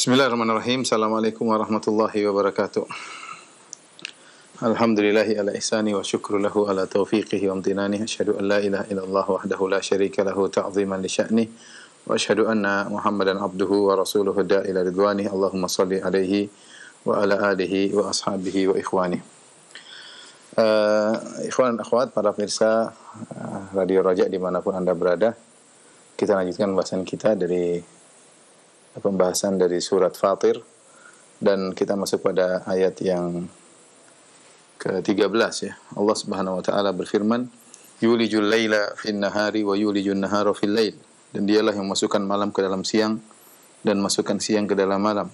Bismillahirrahmanirrahim. Assalamualaikum warahmatullahi wabarakatuh. Alhamdulillahi ala ihsani wa syukru lahu ala taufiqihi wa amtinani. Asyhadu an la ilaha illallah wahdahu la syarika lahu ta'ziman li sya'ni. Wa asyhadu anna Muhammadan abduhu wa rasuluhu da ridwani. Allahumma salli alaihi wa ala alihi wa ashabihi wa ikhwani. Uh, eh, ikhwan dan akhwat, para pemirsa uh, Radio Raja dimanapun Anda berada, kita lanjutkan bahasan kita dari pembahasan dari surat Fatir dan kita masuk pada ayat yang ke-13 ya. Allah Subhanahu wa taala berfirman, "Yulijul laila fin nahari wa yulijun nahara fil lail." Dan dialah yang masukkan malam ke dalam siang dan masukkan siang ke dalam malam.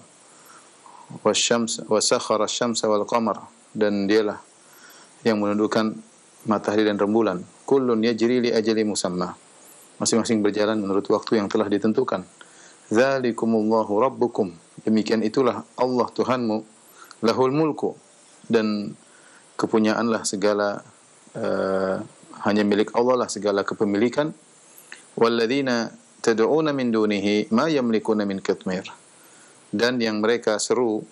Wasyams wa sakhara asy-syamsa wal qamar Dan dialah yang menundukkan matahari dan rembulan. Kullun yajri li ajali musamma. Masing-masing berjalan menurut waktu yang telah ditentukan. Zalikumullahu rabbukum. Demikian itulah Allah Tuhanmu. Lahul mulku. Dan kepunyaanlah segala uh, hanya milik Allah lah segala kepemilikan. Walladzina tad'una min dunihi ma yamlikuna min qitmir. Dan yang mereka seru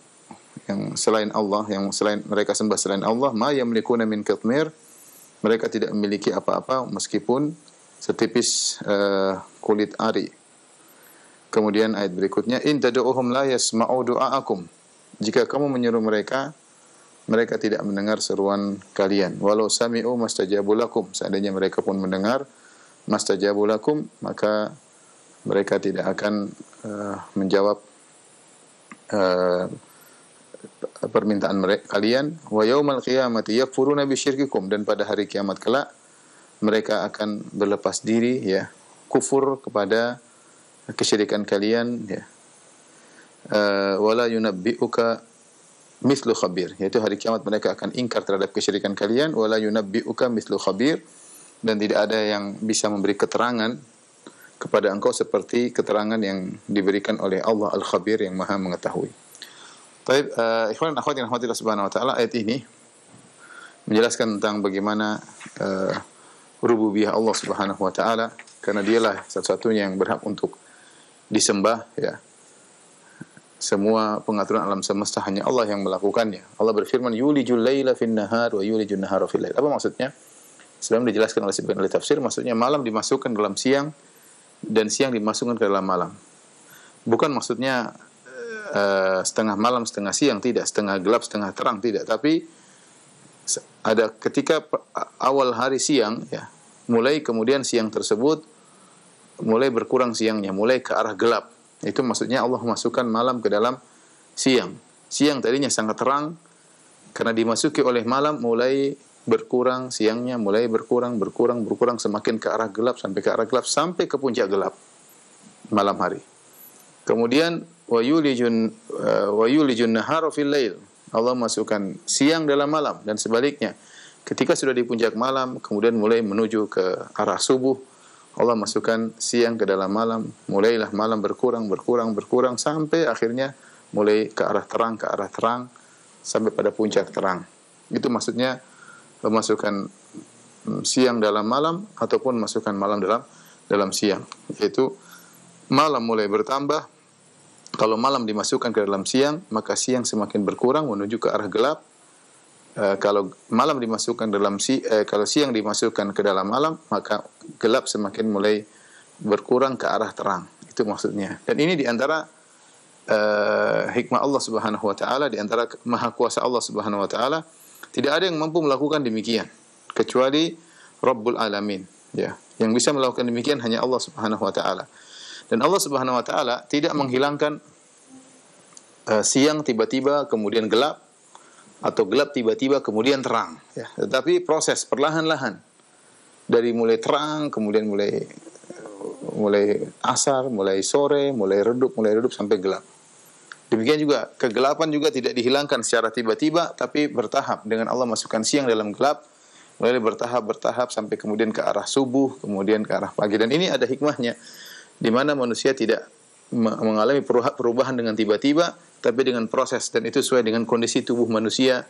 yang selain Allah, yang selain mereka sembah selain Allah, ma yamlikuna min qitmir. Mereka tidak memiliki apa-apa meskipun setipis uh, kulit ari. Kemudian ayat berikutnya, In tad'uhum la yasma'u du'aakum. Jika kamu menyuruh mereka, mereka tidak mendengar seruan kalian. Walau sami'u mastajabulakum. Seandainya mereka pun mendengar mastajabulakum, maka mereka tidak akan uh, menjawab uh, permintaan mereka kalian wa yaumal qiyamati yakfuruna bisyirkikum dan pada hari kiamat kelak mereka akan berlepas diri ya kufur kepada kesyirikan kalian ya eh, wala yunabbi'uka mislu khabir yaitu hari kiamat mereka akan ingkar terhadap kesyirikan kalian wala yunabbi'uka mislu khabir dan tidak ada yang bisa memberi keterangan kepada engkau seperti keterangan yang diberikan oleh Allah Al-Khabir yang Maha mengetahui. Baik, uh, ikhwan akhwat yang rahmatillah subhanahu wa taala ayat ini menjelaskan tentang bagaimana uh, rububiyah Allah Subhanahu wa taala karena dialah satu-satunya yang berhak untuk disembah ya semua pengaturan alam semesta hanya Allah yang melakukannya. Allah berfirman yulijul laila fin nahar wa yulijun nahara fil lail. Apa maksudnya? Sebelum dijelaskan oleh sebagian ahli tafsir, maksudnya malam dimasukkan dalam siang dan siang dimasukkan ke dalam malam. Bukan maksudnya uh, setengah malam, setengah siang tidak, setengah gelap, setengah terang tidak, tapi ada ketika awal hari siang ya, mulai kemudian siang tersebut mulai berkurang siangnya, mulai ke arah gelap. Itu maksudnya Allah masukkan malam ke dalam siang. Siang tadinya sangat terang, karena dimasuki oleh malam mulai berkurang siangnya mulai berkurang berkurang berkurang semakin ke arah gelap sampai ke arah gelap sampai ke puncak gelap malam hari kemudian wayulijun eh, wayulijun nahara Allah masukkan siang dalam malam dan sebaliknya ketika sudah di puncak malam kemudian mulai menuju ke arah subuh Allah masukkan siang ke dalam malam, mulailah malam berkurang, berkurang, berkurang, sampai akhirnya mulai ke arah terang, ke arah terang, sampai pada puncak terang. Itu maksudnya memasukkan hmm, siang dalam malam, ataupun masukkan malam dalam dalam siang. Yaitu malam mulai bertambah, kalau malam dimasukkan ke dalam siang, maka siang semakin berkurang menuju ke arah gelap, E, kalau malam dimasukkan dalam si eh, kalau siang dimasukkan ke dalam malam maka gelap semakin mulai berkurang ke arah terang. Itu maksudnya. Dan ini diantara uh, eh, hikmah Allah Subhanahu wa taala diantara maha kuasa Allah Subhanahu wa taala tidak ada yang mampu melakukan demikian kecuali Rabbul Alamin ya yang bisa melakukan demikian hanya Allah Subhanahu wa taala dan Allah Subhanahu wa taala tidak menghilangkan uh, siang tiba-tiba kemudian gelap atau gelap tiba-tiba kemudian terang ya tetapi proses perlahan-lahan dari mulai terang kemudian mulai mulai asar, mulai sore, mulai redup, mulai redup sampai gelap. Demikian juga kegelapan juga tidak dihilangkan secara tiba-tiba tapi bertahap dengan Allah masukkan siang dalam gelap mulai bertahap bertahap sampai kemudian ke arah subuh, kemudian ke arah pagi dan ini ada hikmahnya di mana manusia tidak mengalami perubahan dengan tiba-tiba tapi dengan proses dan itu sesuai dengan kondisi tubuh manusia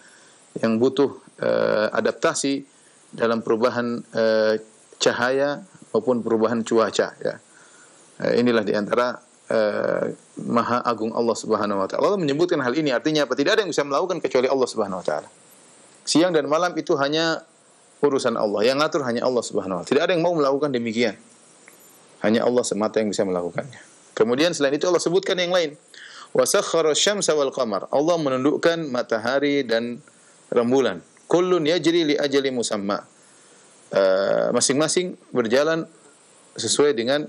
yang butuh uh, adaptasi dalam perubahan e, cahaya maupun perubahan cuaca ya. E, inilah di antara e, Maha Agung Allah Subhanahu wa taala. Allah menyebutkan hal ini artinya apa? Tidak ada yang bisa melakukan kecuali Allah Subhanahu wa taala. Siang dan malam itu hanya urusan Allah. Yang ngatur hanya Allah Subhanahu wa taala. Tidak ada yang mau melakukan demikian. Hanya Allah semata yang bisa melakukannya. Kemudian selain itu Allah sebutkan yang lain. Wasakhara syamsa wal qamar. Allah menundukkan matahari dan rembulan. Kullun yajri li ajali musamma. Eh, masing-masing uh, berjalan sesuai dengan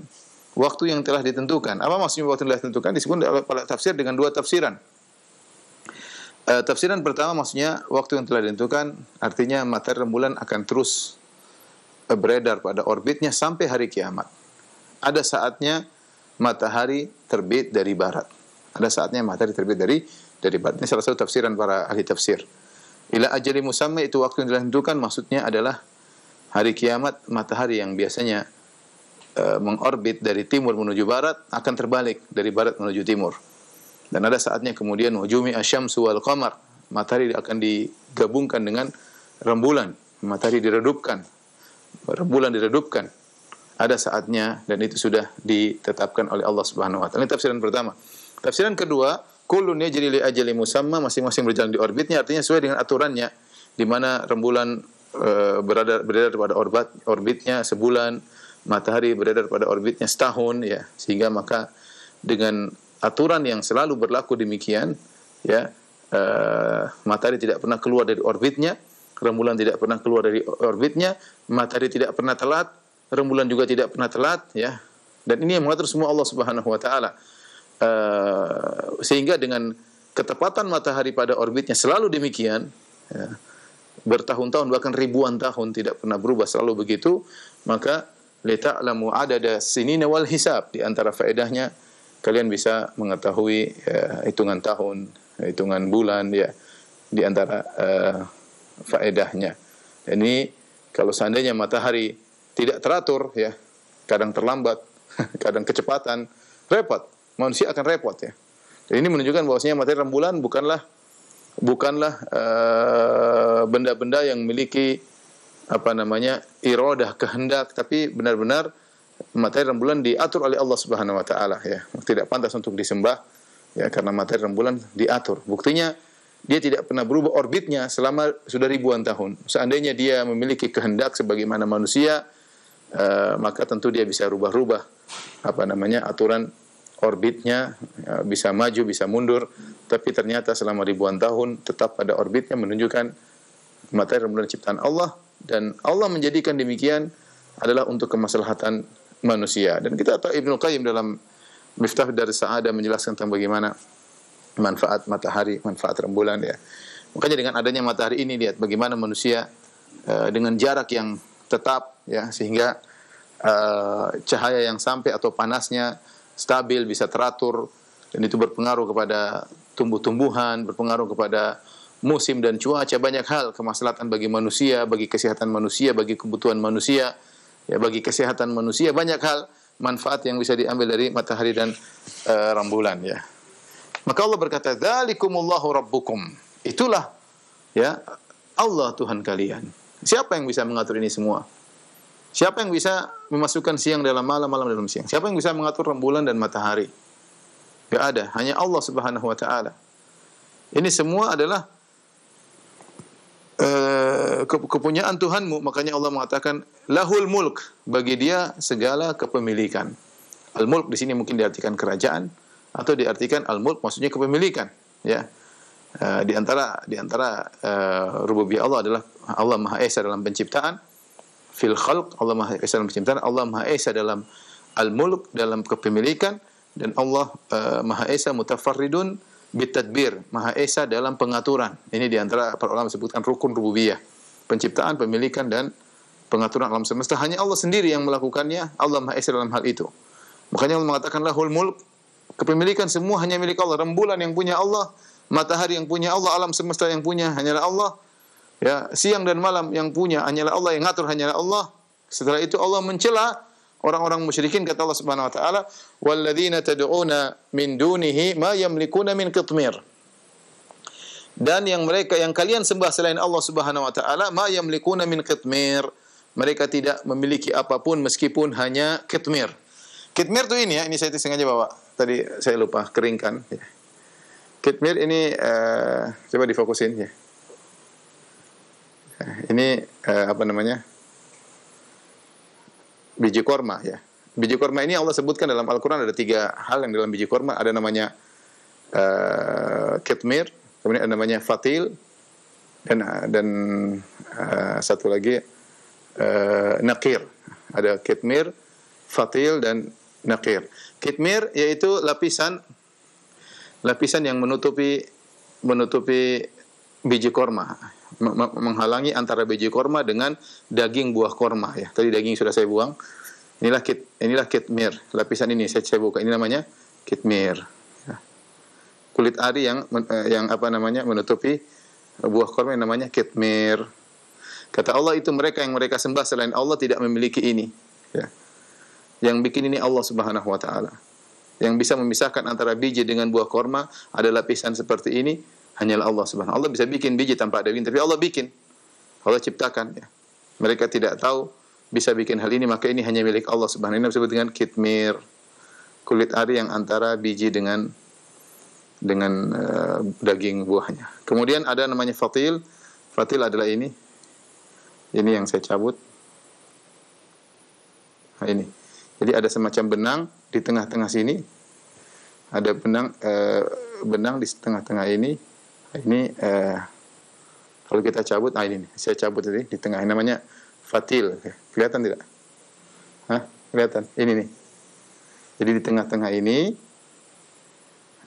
waktu yang telah ditentukan. Apa maksudnya waktu yang telah ditentukan? Disebut oleh tafsir dengan dua tafsiran. Uh, tafsiran pertama maksudnya waktu yang telah ditentukan artinya materi rembulan akan terus eh, beredar pada orbitnya sampai hari kiamat. Ada saatnya matahari terbit dari barat. Ada saatnya matahari terbit dari dari barat. Ini salah satu tafsiran para ahli tafsir. Ila ajali musamma itu waktu yang ditentukan maksudnya adalah hari kiamat matahari yang biasanya e, mengorbit dari timur menuju barat akan terbalik dari barat menuju timur. Dan ada saatnya kemudian wajumi asyamsu wal qamar matahari akan digabungkan dengan rembulan, matahari diredupkan. Rembulan diredupkan. Ada saatnya dan itu sudah ditetapkan oleh Allah Subhanahu wa taala. Ini tafsiran pertama. Tafsiran kedua, Kulun jadi li ajali musamma, masing-masing berjalan di orbitnya, artinya sesuai dengan aturannya. Di mana rembulan e, berada berada pada orbit orbitnya sebulan, matahari berada pada orbitnya setahun ya. Sehingga maka dengan aturan yang selalu berlaku demikian ya e, matahari tidak pernah keluar dari orbitnya, rembulan tidak pernah keluar dari orbitnya, matahari tidak pernah telat, rembulan juga tidak pernah telat ya. Dan ini yang mengatur semua Allah Subhanahu wa taala. Eh, sehingga dengan ketepatan matahari pada orbitnya selalu demikian ya, bertahun-tahun bahkan ribuan tahun tidak pernah berubah selalu begitu maka lita'lamu adada sinina wal hisab di antara faedahnya kalian bisa mengetahui ya, hitungan tahun, hitungan bulan ya di antara uh, faedahnya. Ini kalau seandainya matahari tidak teratur ya, kadang terlambat, kadang kecepatan, repot manusia akan repot ya. Dan ini menunjukkan bahwasanya materi rembulan bukanlah bukanlah eh, benda-benda yang memiliki apa namanya irodah kehendak tapi benar-benar materi rembulan diatur oleh Allah Subhanahu wa taala ya. Tidak pantas untuk disembah ya karena materi rembulan diatur. Buktinya dia tidak pernah berubah orbitnya selama sudah ribuan tahun. Seandainya dia memiliki kehendak sebagaimana manusia, eh, maka tentu dia bisa rubah-rubah apa namanya aturan orbitnya ya, bisa maju, bisa mundur, tapi ternyata selama ribuan tahun tetap pada orbitnya menunjukkan materi dan ciptaan Allah dan Allah menjadikan demikian adalah untuk kemaslahatan manusia. Dan kita tahu Ibnu Qayyim dalam Miftah dari Sa'adah menjelaskan tentang bagaimana manfaat matahari, manfaat rembulan ya. Makanya dengan adanya matahari ini lihat bagaimana manusia e, dengan jarak yang tetap ya sehingga e, cahaya yang sampai atau panasnya stabil, bisa teratur dan itu berpengaruh kepada tumbuh-tumbuhan, berpengaruh kepada musim dan cuaca, banyak hal kemaslahatan bagi manusia, bagi kesehatan manusia, bagi kebutuhan manusia, ya bagi kesehatan manusia banyak hal manfaat yang bisa diambil dari matahari dan uh, eh, rambulan ya. Maka Allah berkata, "Dzalikumullahu rabbukum." Itulah ya Allah Tuhan kalian. Siapa yang bisa mengatur ini semua? Siapa yang bisa memasukkan siang dalam malam, malam dalam siang? Siapa yang bisa mengatur rembulan dan matahari? Gak ada, hanya Allah Subhanahu wa taala. Ini semua adalah uh, kepunyaan Tuhanmu, makanya Allah mengatakan lahul mulk, bagi dia segala kepemilikan. Al-mulk di sini mungkin diartikan kerajaan atau diartikan al-mulk maksudnya kepemilikan, ya. Uh, di antara di antara uh, rububiyah Allah adalah Allah Maha Esa dalam penciptaan fil khalq, Allah Maha Esa dalam penciptaan, Allah Maha Esa dalam al-mulk, dalam kepemilikan dan Allah uh, Maha Esa mutafarridun bitadbir, Maha Esa dalam pengaturan. Ini diantara para ulama sebutkan rukun rububiyah. Penciptaan, pemilikan dan pengaturan alam semesta hanya Allah sendiri yang melakukannya. Allah Maha Esa dalam hal itu. Makanya Allah mengatakan lahul mulk, kepemilikan semua hanya milik Allah. Rembulan yang punya Allah, matahari yang punya Allah, alam semesta yang punya hanyalah Allah. Ya, siang dan malam yang punya hanyalah Allah, yang ngatur hanyalah Allah. Setelah itu Allah mencela orang-orang musyrikin kata Allah Subhanahu wa taala, "Walladzina tad'una min dunihi ma yamlikuna min qitmir." Dan yang mereka yang kalian sembah selain Allah Subhanahu wa taala, ma yamlikuna min qitmir. Mereka tidak memiliki apapun meskipun hanya kitmir. Kitmir tuh ini ya, ini saya sengaja bawa. Tadi saya lupa keringkan. Kitmir ini uh, coba difokusin ya ini uh, apa namanya biji korma ya biji korma ini Allah sebutkan dalam Al-Quran ada tiga hal yang dalam biji korma ada namanya uh, eh, kitmir kemudian ada namanya fatil dan dan uh, satu lagi uh, nakir ada kitmir fatil dan nakir kitmir yaitu lapisan lapisan yang menutupi menutupi biji korma menghalangi antara biji korma dengan daging buah korma ya. Tadi daging sudah saya buang. Inilah kit inilah kitmir. Lapisan ini saya, saya buka. Ini namanya kitmir. Ya. Kulit ari yang eh, yang apa namanya menutupi buah korma yang namanya kitmir. Kata Allah itu mereka yang mereka sembah selain Allah tidak memiliki ini. Ya. Yang bikin ini Allah Subhanahu wa taala. Yang bisa memisahkan antara biji dengan buah korma ada lapisan seperti ini hanyalah Allah Subhanahu Allah bisa bikin biji tanpa ada biji tapi Allah bikin Allah ciptakan ya. mereka tidak tahu bisa bikin hal ini maka ini hanya milik Allah Subhanahu ini disebut dengan kitmir kulit ari yang antara biji dengan dengan uh, daging buahnya kemudian ada namanya fatil fatil adalah ini ini yang saya cabut nah, ini jadi ada semacam benang di tengah-tengah sini ada benang uh, benang di tengah-tengah ini ini eh, kalau kita cabut ah ini saya cabut ini di tengah ini namanya fatil kelihatan tidak Hah? kelihatan ini nih jadi di tengah-tengah ini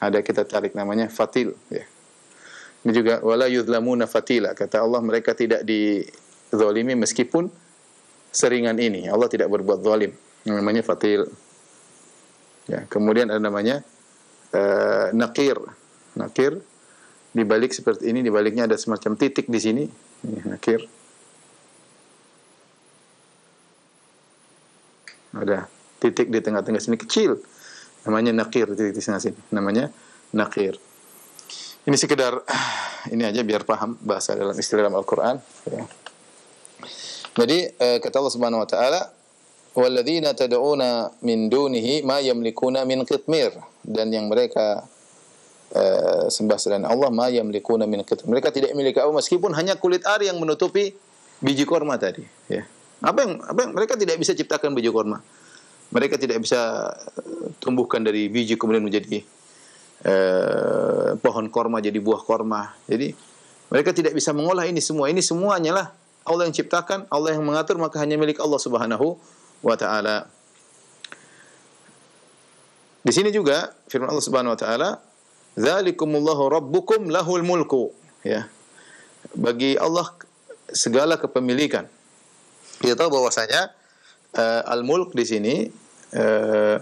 ada kita tarik namanya fatil ya ini juga wala yudlamuna fatila kata Allah mereka tidak dizalimi meskipun seringan ini Allah tidak berbuat zalim namanya fatil ya kemudian ada namanya eh, nakir nakir di balik seperti ini di baliknya ada semacam titik di sini ini akhir ada titik di tengah-tengah sini kecil namanya nakir titik di sana sini namanya nakir ini sekedar ini aja biar paham bahasa dalam istilah dalam Al-Qur'an jadi eh, kata Allah Subhanahu wa taala walladzina tad'una min dunihi ma yamlikuna min qitmir dan yang mereka Eh, sembah selain Allah ma yamlikuna min kitab. Mereka tidak memiliki apa meskipun hanya kulit ari yang menutupi biji korma tadi, ya. Apa yang apa yang mereka tidak bisa ciptakan biji korma. Mereka tidak bisa eh, tumbuhkan dari biji kemudian menjadi eh, pohon korma jadi buah korma. Jadi mereka tidak bisa mengolah ini semua. Ini semuanya lah Allah yang ciptakan, Allah yang mengatur maka hanya milik Allah Subhanahu wa taala. Di sini juga firman Allah Subhanahu wa taala Zalikumullahu rabbukum lahul mulku. Ya. Bagi Allah segala kepemilikan. Kita tahu bahwasanya uh, al-mulk di sini uh,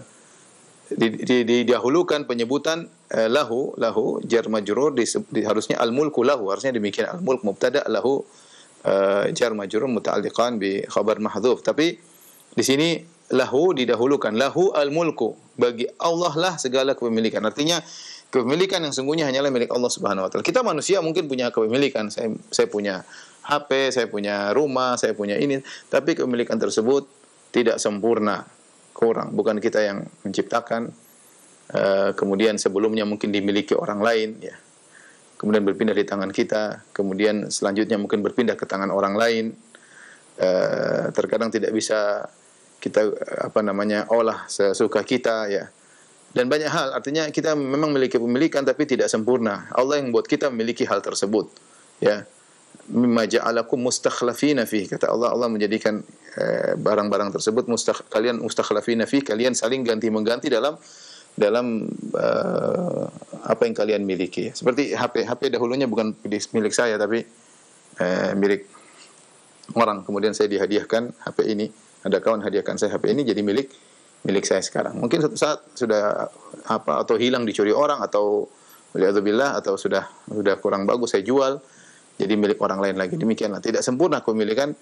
di, dahulukan didahulukan penyebutan uh, lahu lahu jar majrur di, harusnya al-mulku lahu harusnya demikian al-mulk mubtada lahu uh, jar majrur muta'alliqan bi khabar mahdhuf tapi di sini lahu didahulukan lahu al-mulku bagi Allah lah segala kepemilikan artinya Kepemilikan yang sungguhnya hanyalah milik Allah Subhanahu wa taala. Kita manusia mungkin punya kepemilikan, saya saya punya HP, saya punya rumah, saya punya ini, tapi kepemilikan tersebut tidak sempurna, kurang. Bukan kita yang menciptakan. E, kemudian sebelumnya mungkin dimiliki orang lain, ya. Kemudian berpindah di tangan kita, kemudian selanjutnya mungkin berpindah ke tangan orang lain. E, terkadang tidak bisa kita apa namanya olah sesuka kita, ya dan banyak hal artinya kita memang memiliki pemilikan tapi tidak sempurna Allah yang buat kita memiliki hal tersebut ya mimma ja'alakum mustakhlafina fi kata Allah Allah menjadikan eh, barang-barang tersebut mustakh kalian mustakhlafina fi kalian saling ganti mengganti dalam dalam uh, apa yang kalian miliki seperti HP HP dahulunya bukan milik saya tapi eh, milik orang kemudian saya dihadiahkan HP ini ada kawan hadiahkan saya HP ini jadi milik milik saya sekarang. Mungkin suatu saat sudah apa atau hilang dicuri orang atau Bila atau sudah sudah kurang bagus saya jual jadi milik orang lain lagi. Demikianlah tidak sempurna kepemilikan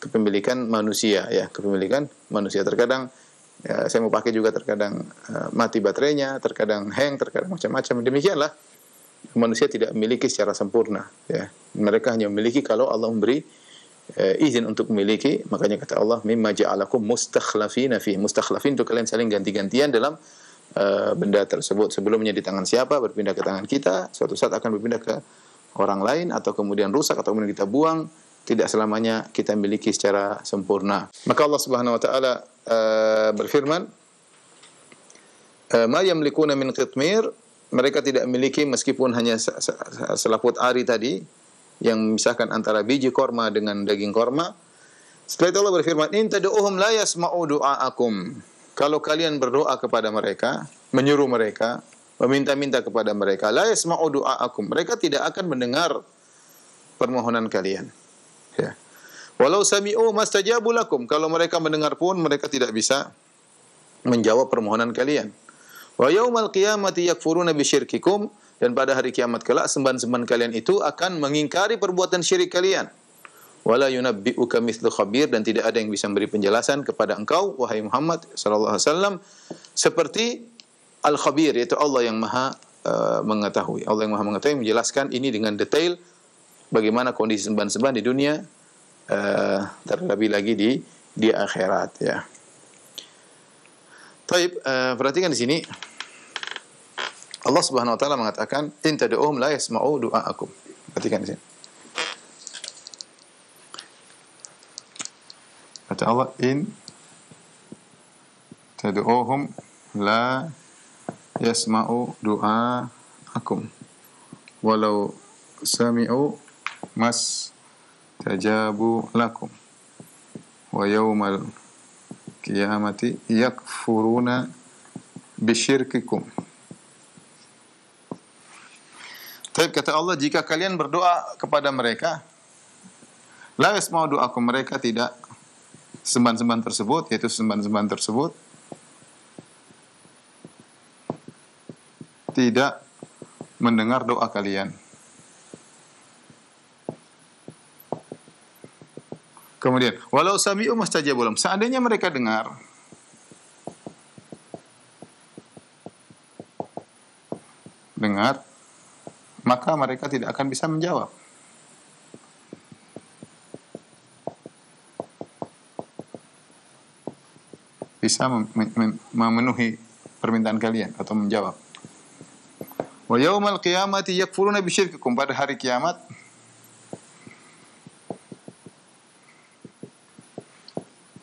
kepemilikan manusia ya, kepemilikan manusia terkadang ya, saya mau pakai juga terkadang uh, mati baterainya, terkadang hang, terkadang macam-macam. Demikianlah manusia tidak memiliki secara sempurna ya. Mereka hanya memiliki kalau Allah memberi Eh, izin untuk memiliki makanya kata Allah mimma ja'alakum mustakhlafina fi mustakhlafin itu kalian saling ganti-gantian dalam eh, benda tersebut sebelumnya di tangan siapa berpindah ke tangan kita suatu saat akan berpindah ke orang lain atau kemudian rusak atau kemudian kita buang tidak selamanya kita miliki secara sempurna maka Allah Subhanahu wa taala eh, berfirman ma yamlikuna min qitmir mereka tidak memiliki meskipun hanya selaput ari tadi yang memisahkan antara biji korma dengan daging korma. Setelah itu Allah berfirman, "In tadu'uhum la yasma'u du'aakum." Kalau kalian berdoa kepada mereka, menyuruh mereka, meminta-minta kepada mereka, la yasma'u du'aakum. Mereka tidak akan mendengar permohonan kalian. Ya. Walau sami'u mastajabu lakum. Kalau mereka mendengar pun mereka tidak bisa menjawab permohonan kalian. Wa yawmal qiyamati yakfuruna bisyirkikum. Dan pada hari kiamat kelak sembahan-sembahan kalian itu akan mengingkari perbuatan syirik kalian. Wala yunabbi'uka mithlu khabir dan tidak ada yang bisa memberi penjelasan kepada engkau wahai Muhammad sallallahu alaihi wasallam seperti al-khabir yaitu Allah yang Maha uh, mengetahui. Allah yang Maha mengetahui menjelaskan ini dengan detail bagaimana kondisi sembahan-sembahan di dunia uh, terlebih lagi di di akhirat ya. Taib, uh, perhatikan di sini Allah Subhanahu wa taala mengatakan in tad'uhum la yasma'u du'aakum. Perhatikan di sini. Kata Allah in tad'uhum la yasma'u du'aakum walau sami'u mas tajabu lakum wa yawmal qiyamati yakfuruna bisyirkikum Tapi kata Allah, jika kalian berdoa kepada mereka, la mau ke mereka tidak semban semban tersebut, yaitu semban semban tersebut, tidak mendengar doa kalian. Kemudian, walau sami'u saja belum Seandainya mereka dengar, dengar maka mereka tidak akan bisa menjawab. Bisa memenuhi permintaan kalian atau menjawab. Wa yawmal qiyamati yakfuruna bisyirkikum pada hari kiamat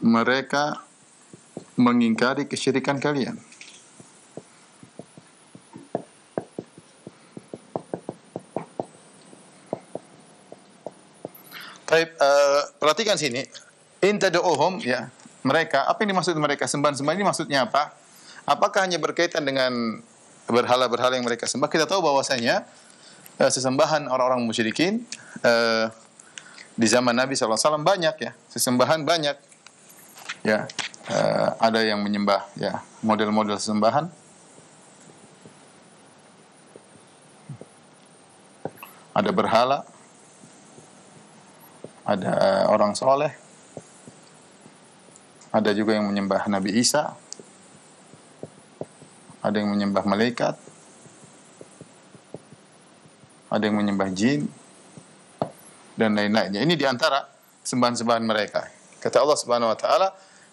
mereka mengingkari kesyirikan kalian. Baik, uh, perhatikan sini. Inta tad'uhum ya, mereka apa yang dimaksud mereka sembah-sembah ini maksudnya apa? Apakah hanya berkaitan dengan berhala-berhala yang mereka sembah? Kita tahu bahwasanya uh, sesembahan orang-orang musyrikin uh, di zaman Nabi SAW banyak ya, sesembahan banyak. Ya, uh, ada yang menyembah ya model-model sesembahan. Ada berhala, ada eh, orang soleh, ada juga yang menyembah Nabi Isa, ada yang menyembah malaikat, ada yang menyembah jin, dan lain-lainnya. Ini diantara sembahan-sembahan mereka. Kata Allah Subhanahu Wa Taala,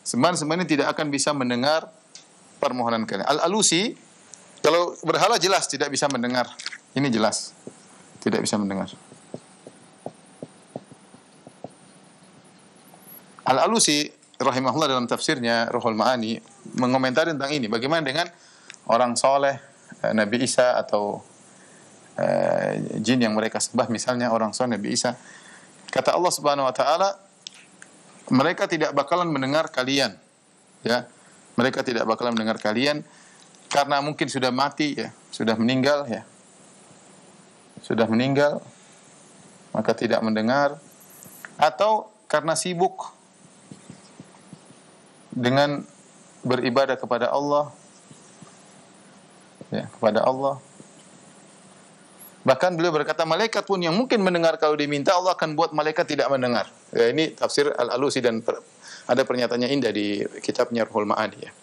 sembahan-sembahan ini tidak akan bisa mendengar permohonan kalian. Al-Alusi, kalau berhala jelas tidak bisa mendengar. Ini jelas, tidak bisa mendengar. Al-Alusi rahimahullah dalam tafsirnya Ruhul Ma'ani mengomentari tentang ini. Bagaimana dengan orang soleh, eh, Nabi Isa atau uh, jin yang mereka sembah misalnya orang soleh Nabi Isa. Kata Allah Subhanahu wa taala, mereka tidak bakalan mendengar kalian. Ya. Mereka tidak bakalan mendengar kalian karena mungkin sudah mati ya, sudah meninggal ya. Sudah meninggal maka tidak mendengar atau karena sibuk dengan beribadah kepada Allah ya, kepada Allah Bahkan beliau berkata malaikat pun yang mungkin mendengar kalau diminta Allah akan buat malaikat tidak mendengar. Ya, ini tafsir Al-Alusi dan per, ada pernyataannya indah di kitabnya Ruhul Ma'adi ya.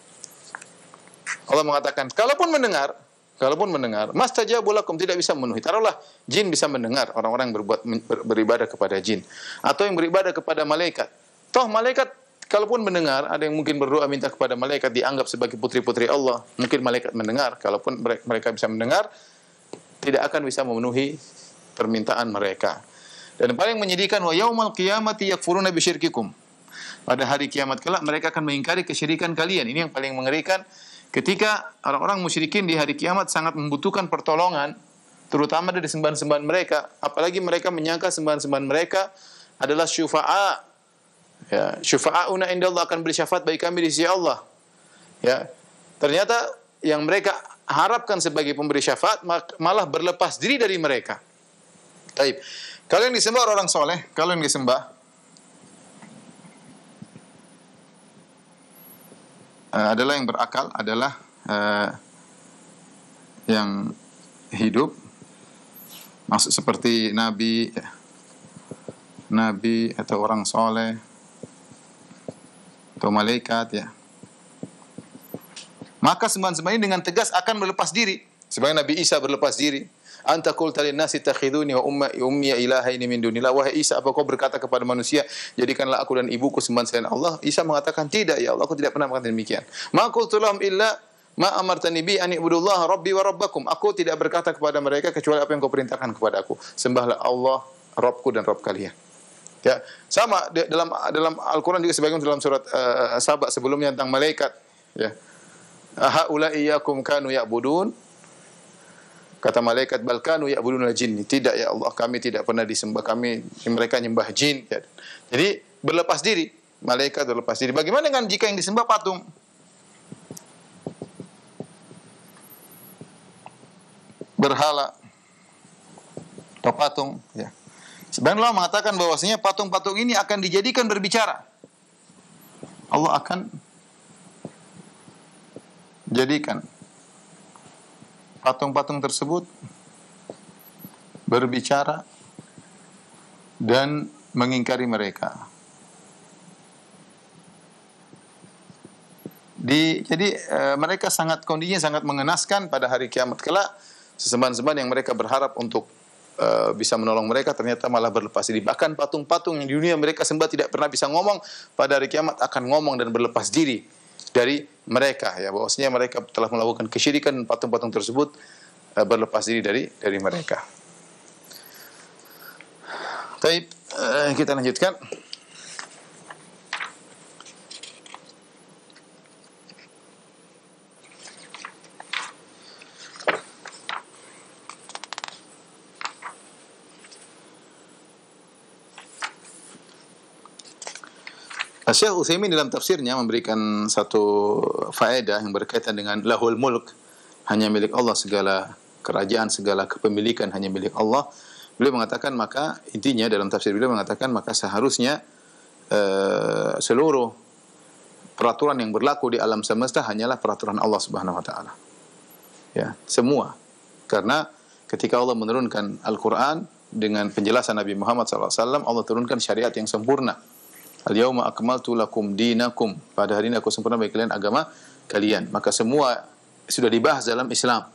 Allah mengatakan, kalaupun mendengar, kalaupun mendengar, mas tajabulakum tidak bisa memenuhi. Taruhlah jin bisa mendengar orang-orang berbuat ber, beribadah kepada jin atau yang beribadah kepada malaikat. Toh malaikat Kalaupun mendengar, ada yang mungkin berdoa minta kepada malaikat dianggap sebagai putri-putri Allah. Mungkin malaikat mendengar, kalaupun mereka bisa mendengar, tidak akan bisa memenuhi permintaan mereka. Dan paling menyedihkan wa yaumal qiyamati yakfuruna bisyirkikum. Pada hari kiamat kelak mereka akan mengingkari kesyirikan kalian. Ini yang paling mengerikan ketika orang-orang musyrikin di hari kiamat sangat membutuhkan pertolongan terutama dari sembahan-sembahan mereka, apalagi mereka menyangka sembahan-sembahan mereka adalah syufa'a Ya, syufa'auna indallah akan beri syafaat bagi kami di sisi Allah. Ya. Ternyata yang mereka harapkan sebagai pemberi syafaat malah berlepas diri dari mereka. Taib. Kalau yang disembah orang-orang soleh, kalau yang disembah uh, adalah yang berakal, adalah uh, yang hidup, maksud seperti nabi, nabi atau orang soleh, atau malaikat ya. Maka sembahan-sembahan ini dengan tegas akan melepas diri. Sebagai Nabi Isa berlepas diri. Anta qul talin nasi takhiduni wa umma ummi ya ilaha ini min dunillah. Wahai Isa, apa kau berkata kepada manusia, jadikanlah aku dan ibuku sembahan selain Allah? Isa mengatakan, tidak ya Allah, aku tidak pernah mengatakan demikian. Ma qultu lahum illa Ma amartani bi an ibudullah rabbi wa rabbakum. Aku tidak berkata kepada mereka kecuali apa yang kau perintahkan kepada aku. Sembahlah Allah, Rabbku dan Rabb kalian. Ya, sama di, dalam dalam Al-Qur'an juga sebagian dalam surat uh, sebelumnya tentang malaikat, ya. Haula iyyakum kanu ya'budun. Kata malaikat bal kanu ya'budun al-jin. Tidak ya Allah, kami tidak pernah disembah kami mereka nyembah jin. Ya. Jadi berlepas diri, malaikat berlepas diri. Bagaimana dengan jika yang disembah patung? Berhala atau patung, ya. Sebenarnya Allah mengatakan bahwasanya patung-patung ini akan dijadikan berbicara. Allah akan jadikan patung-patung tersebut berbicara dan mengingkari mereka. Di, jadi e, mereka sangat kondisinya sangat mengenaskan pada hari kiamat kelak sesembahan-sembahan yang mereka berharap untuk Eh, bisa menolong mereka ternyata malah berlepas diri. Bahkan patung-patung yang di dunia mereka sembah tidak pernah bisa ngomong pada hari kiamat akan ngomong dan berlepas diri dari mereka ya bahwasanya mereka telah melakukan kesyirikan patung-patung tersebut eh, berlepas diri dari dari mereka. Baik, eh, kita lanjutkan. Nah, Syekh Utsaimin dalam tafsirnya memberikan satu faedah yang berkaitan dengan lahul mulk, hanya milik Allah segala kerajaan, segala kepemilikan hanya milik Allah. Beliau mengatakan maka intinya dalam tafsir beliau mengatakan maka seharusnya uh, seluruh peraturan yang berlaku di alam semesta hanyalah peraturan Allah Subhanahu wa taala. Ya, semua. Karena ketika Allah menurunkan Al-Qur'an dengan penjelasan Nabi Muhammad SAW, Allah turunkan syariat yang sempurna Al-yawma akmaltu lakum dinakum. Pada hari ini aku sempurna bagi kalian agama kalian. Maka semua sudah dibahas dalam Islam.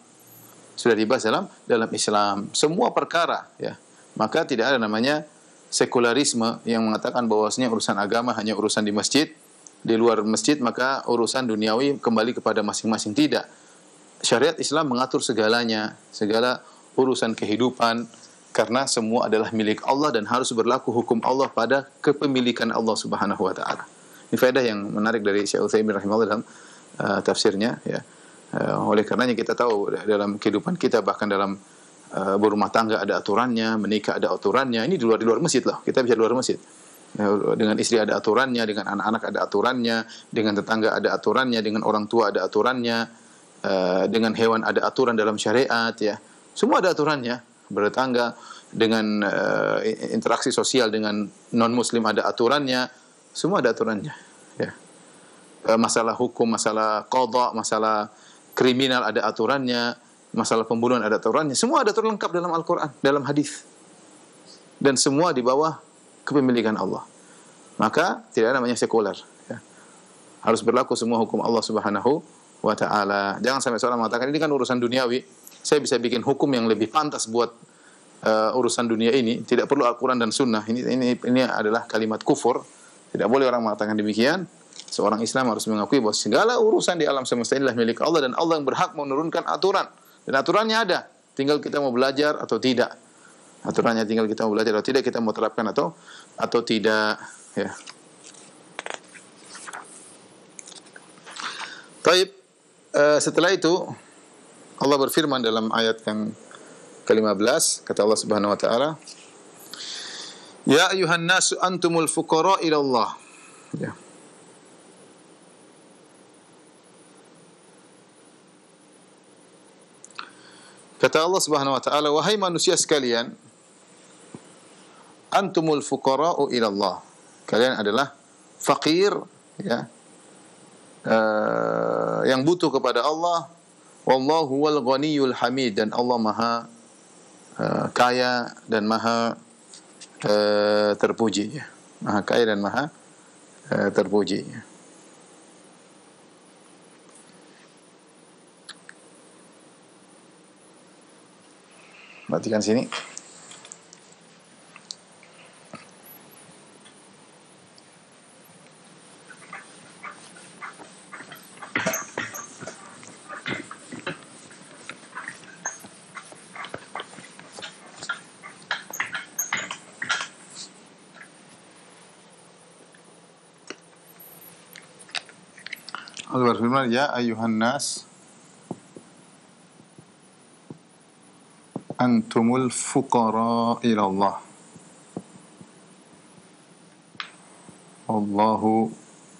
Sudah dibahas dalam dalam Islam. Semua perkara ya. Maka tidak ada namanya sekularisme yang mengatakan bahwasanya urusan agama hanya urusan di masjid. Di luar masjid maka urusan duniawi kembali kepada masing-masing tidak. Syariat Islam mengatur segalanya, segala urusan kehidupan, karena semua adalah milik Allah dan harus berlaku hukum Allah pada kepemilikan Allah Subhanahu wa taala. Ini faedah yang menarik dari Syekh Utsaimin rahimahullah dalam uh, tafsirnya ya. Uh, oleh karenanya kita tahu dalam kehidupan kita bahkan dalam uh, berumah tangga ada aturannya, menikah ada aturannya. Ini di luar di luar masjid loh Kita bisa di luar masjid. Nah, dengan istri ada aturannya, dengan anak-anak ada aturannya, dengan tetangga ada aturannya, dengan orang tua ada aturannya, uh, dengan hewan ada aturan dalam syariat ya. Semua ada aturannya bertangga dengan uh, interaksi sosial dengan non muslim ada aturannya, semua ada aturannya. Ya. Eh, masalah hukum, masalah kodok, masalah kriminal ada aturannya, masalah pembunuhan ada aturannya, semua ada terlengkap dalam Al-Qur'an, dalam hadis. Dan semua di bawah kepemilikan Allah. Maka tidak ada namanya sekuler. Ya. Harus berlaku semua hukum Allah Subhanahu wa taala. Jangan sampai seorang mengatakan ini kan urusan duniawi saya bisa bikin hukum yang lebih pantas buat uh, urusan dunia ini. Tidak perlu Al-Quran dan Sunnah. Ini, ini, ini adalah kalimat kufur. Tidak boleh orang mengatakan demikian. Seorang Islam harus mengakui bahwa segala urusan di alam semesta inilah milik Allah dan Allah yang berhak menurunkan aturan. Dan aturannya ada. Tinggal kita mau belajar atau tidak. Aturannya tinggal kita mau belajar atau tidak, kita mau terapkan atau atau tidak. Ya. Taib, eh, setelah itu Allah berfirman dalam ayat yang ke-15 kata Allah Subhanahu wa taala Ya ayuhan nasu antumul fuqara ila Allah ya Kata Allah Subhanahu wa taala wahai manusia sekalian antumul fuqara ila Allah kalian adalah fakir ya uh, yang butuh kepada Allah Wallahu wal ghaniyul hamid dan Allah Maha uh, kaya dan Maha uh, terpuji ya. Maha kaya dan Maha uh, terpuji ya. Perhatikan sini. الرحمن يا أيها الناس أنتم الفقراء إلى الله الله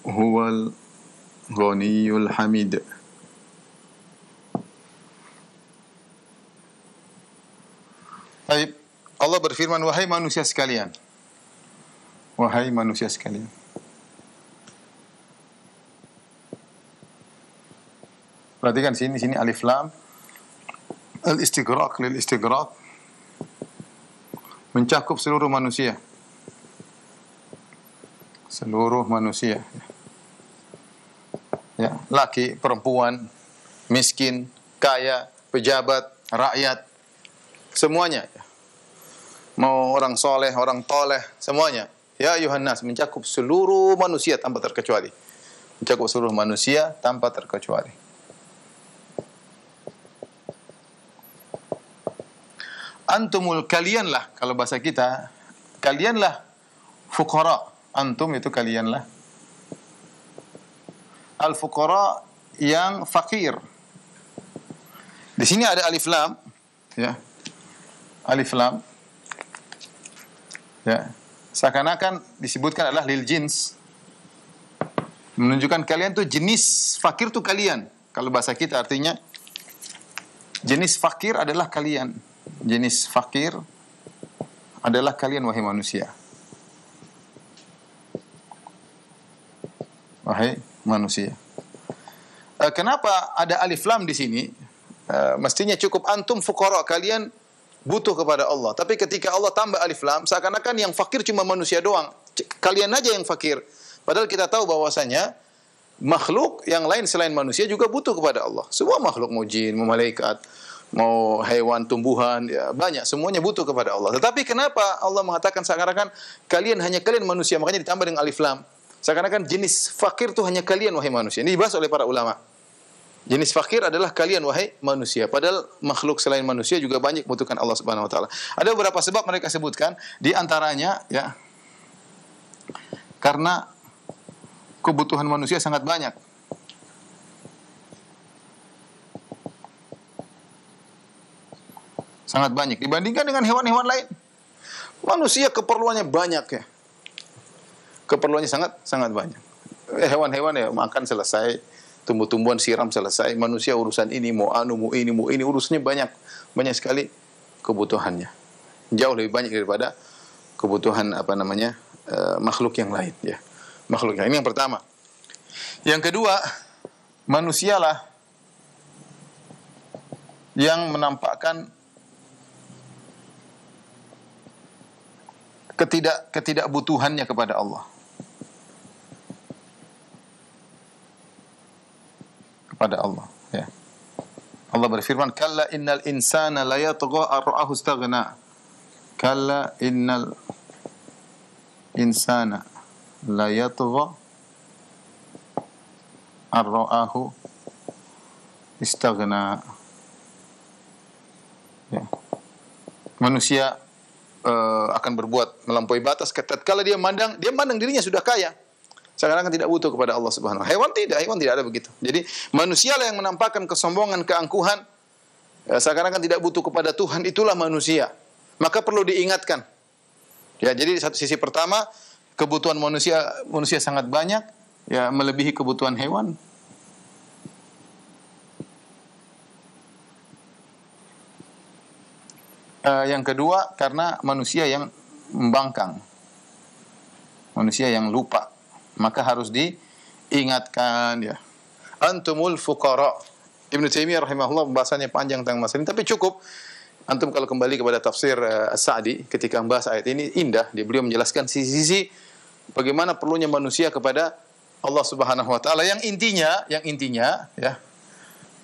هو الغني الحميد طيب الله berfirman wahai manusia sekalian wahai manusia sekalian perhatikan sini sini alif lam al istigraq lil istigraq mencakup seluruh manusia seluruh manusia ya laki perempuan miskin kaya pejabat rakyat semuanya mau orang soleh orang toleh semuanya ya Yohanes mencakup seluruh manusia tanpa terkecuali mencakup seluruh manusia tanpa terkecuali antumul kalianlah kalau bahasa kita kalianlah fukara antum itu kalianlah al fukara yang fakir di sini ada alif lam ya alif lam ya seakan-akan disebutkan adalah lil jins menunjukkan kalian tuh jenis fakir tuh kalian kalau bahasa kita artinya jenis fakir adalah kalian jenis fakir adalah kalian wahai manusia. Wahai manusia. E, kenapa ada alif lam di sini? E, mestinya cukup antum fukoro kalian butuh kepada Allah. Tapi ketika Allah tambah alif lam, seakan-akan yang fakir cuma manusia doang. Kalian aja yang fakir. Padahal kita tahu bahwasanya makhluk yang lain selain manusia juga butuh kepada Allah. Semua makhluk mujin, malaikat, mau hewan tumbuhan ya banyak semuanya butuh kepada Allah. Tetapi kenapa Allah mengatakan seakan-akan kalian hanya kalian manusia makanya ditambah dengan alif lam. Seakan-akan jenis fakir tuh hanya kalian wahai manusia. Ini dibahas oleh para ulama. Jenis fakir adalah kalian wahai manusia. Padahal makhluk selain manusia juga banyak membutuhkan Allah Subhanahu wa taala. Ada beberapa sebab mereka sebutkan di antaranya ya karena kebutuhan manusia sangat banyak. Sangat banyak dibandingkan dengan hewan-hewan lain. Manusia keperluannya banyak ya. Keperluannya sangat sangat banyak. Eh, hewan-hewan ya makan selesai, tumbuh-tumbuhan siram selesai, manusia urusan ini mau anu mau ini mau ini urusnya banyak. Banyak sekali kebutuhannya. Jauh lebih banyak daripada kebutuhan apa namanya? Uh, makhluk yang lain ya. Makhluk yang ini yang pertama. Yang kedua, manusialah yang menampakkan ketidak ketidakbutuhannya kepada Allah. Kepada Allah, ya. Allah berfirman, "Kalla innal insana la yatgha ar-ra'ahu istaghna." Kalla innal insana la yatgha ar-ra'ahu istaghna. Ya. Manusia uh, akan berbuat melampaui batas kalau dia mandang dia mandang dirinya sudah kaya Sekarang akan tidak butuh kepada Allah Subhanahu hewan tidak hewan tidak ada begitu jadi manusialah yang menampakkan kesombongan keangkuhan Ya, eh, sekarang akan tidak butuh kepada Tuhan itulah manusia maka perlu diingatkan ya jadi di satu sisi pertama kebutuhan manusia manusia sangat banyak ya melebihi kebutuhan hewan Uh, yang kedua karena manusia yang membangkang, manusia yang lupa, maka harus diingatkan ya. Antumul fuqara. Ibnu Taimiyah rahimahullah bahasanya panjang tentang masalah ini, tapi cukup antum kalau kembali kepada tafsir uh, Sa'di ketika membahas ayat ini indah, dia beliau menjelaskan sisi-sisi bagaimana perlunya manusia kepada Allah Subhanahu wa taala yang intinya yang intinya ya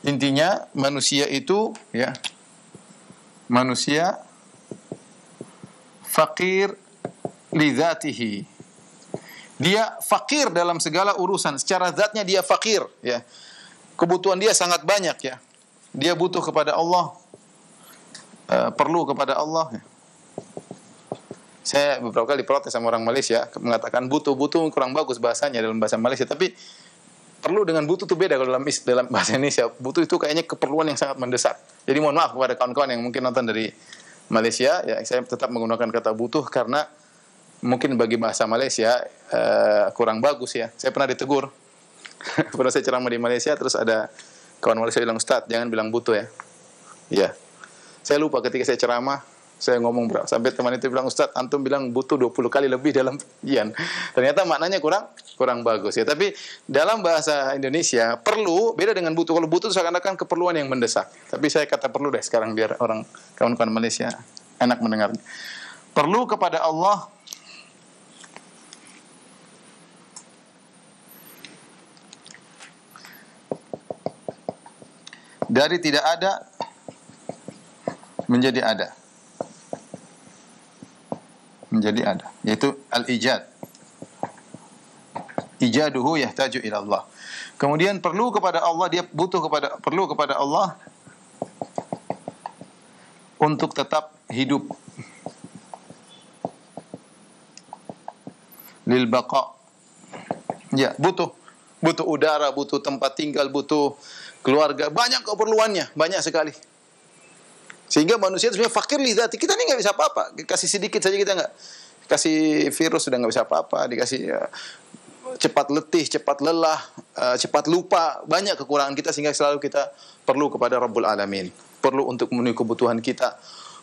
intinya manusia itu ya manusia fakir lidatihi. Dia fakir dalam segala urusan. Secara zatnya dia fakir. Ya. Kebutuhan dia sangat banyak ya. Dia butuh kepada Allah. Uh, perlu kepada Allah. Ya. Saya beberapa kali protes sama orang Malaysia mengatakan butuh-butuh kurang bagus bahasanya dalam bahasa Malaysia. Tapi perlu dengan butuh itu beda kalau dalam dalam bahasa Indonesia butuh itu kayaknya keperluan yang sangat mendesak jadi mohon maaf kepada kawan-kawan yang mungkin nonton dari Malaysia ya saya tetap menggunakan kata butuh karena mungkin bagi bahasa Malaysia uh, kurang bagus ya saya pernah ditegur pernah saya ceramah di Malaysia terus ada kawan Malaysia bilang Ustadz jangan bilang butuh ya ya saya lupa ketika saya ceramah saya ngomong berapa? Sampai teman itu bilang, Ustadz, antum bilang butuh 20 kali lebih dalam pujian Ternyata maknanya kurang kurang bagus ya. Tapi dalam bahasa Indonesia, perlu beda dengan butuh. Kalau butuh seakan-akan keperluan yang mendesak. Tapi saya kata perlu deh sekarang biar orang kawan-kawan Malaysia enak mendengarnya. Perlu kepada Allah dari tidak ada menjadi ada menjadi ada yaitu al-ijad ijaduhu yahtaju ila Allah kemudian perlu kepada Allah dia butuh kepada perlu kepada Allah untuk tetap hidup lil baqa ya butuh butuh udara butuh tempat tinggal butuh keluarga banyak keperluannya banyak sekali sehingga manusia itu sebenarnya fakir lidati. Kita ini nggak bisa apa-apa. Kasih sedikit saja kita nggak kasih virus sudah nggak bisa apa-apa. Dikasih ya, cepat letih, cepat lelah, uh, cepat lupa. Banyak kekurangan kita sehingga selalu kita perlu kepada Rabbul Alamin. Perlu untuk memenuhi kebutuhan kita.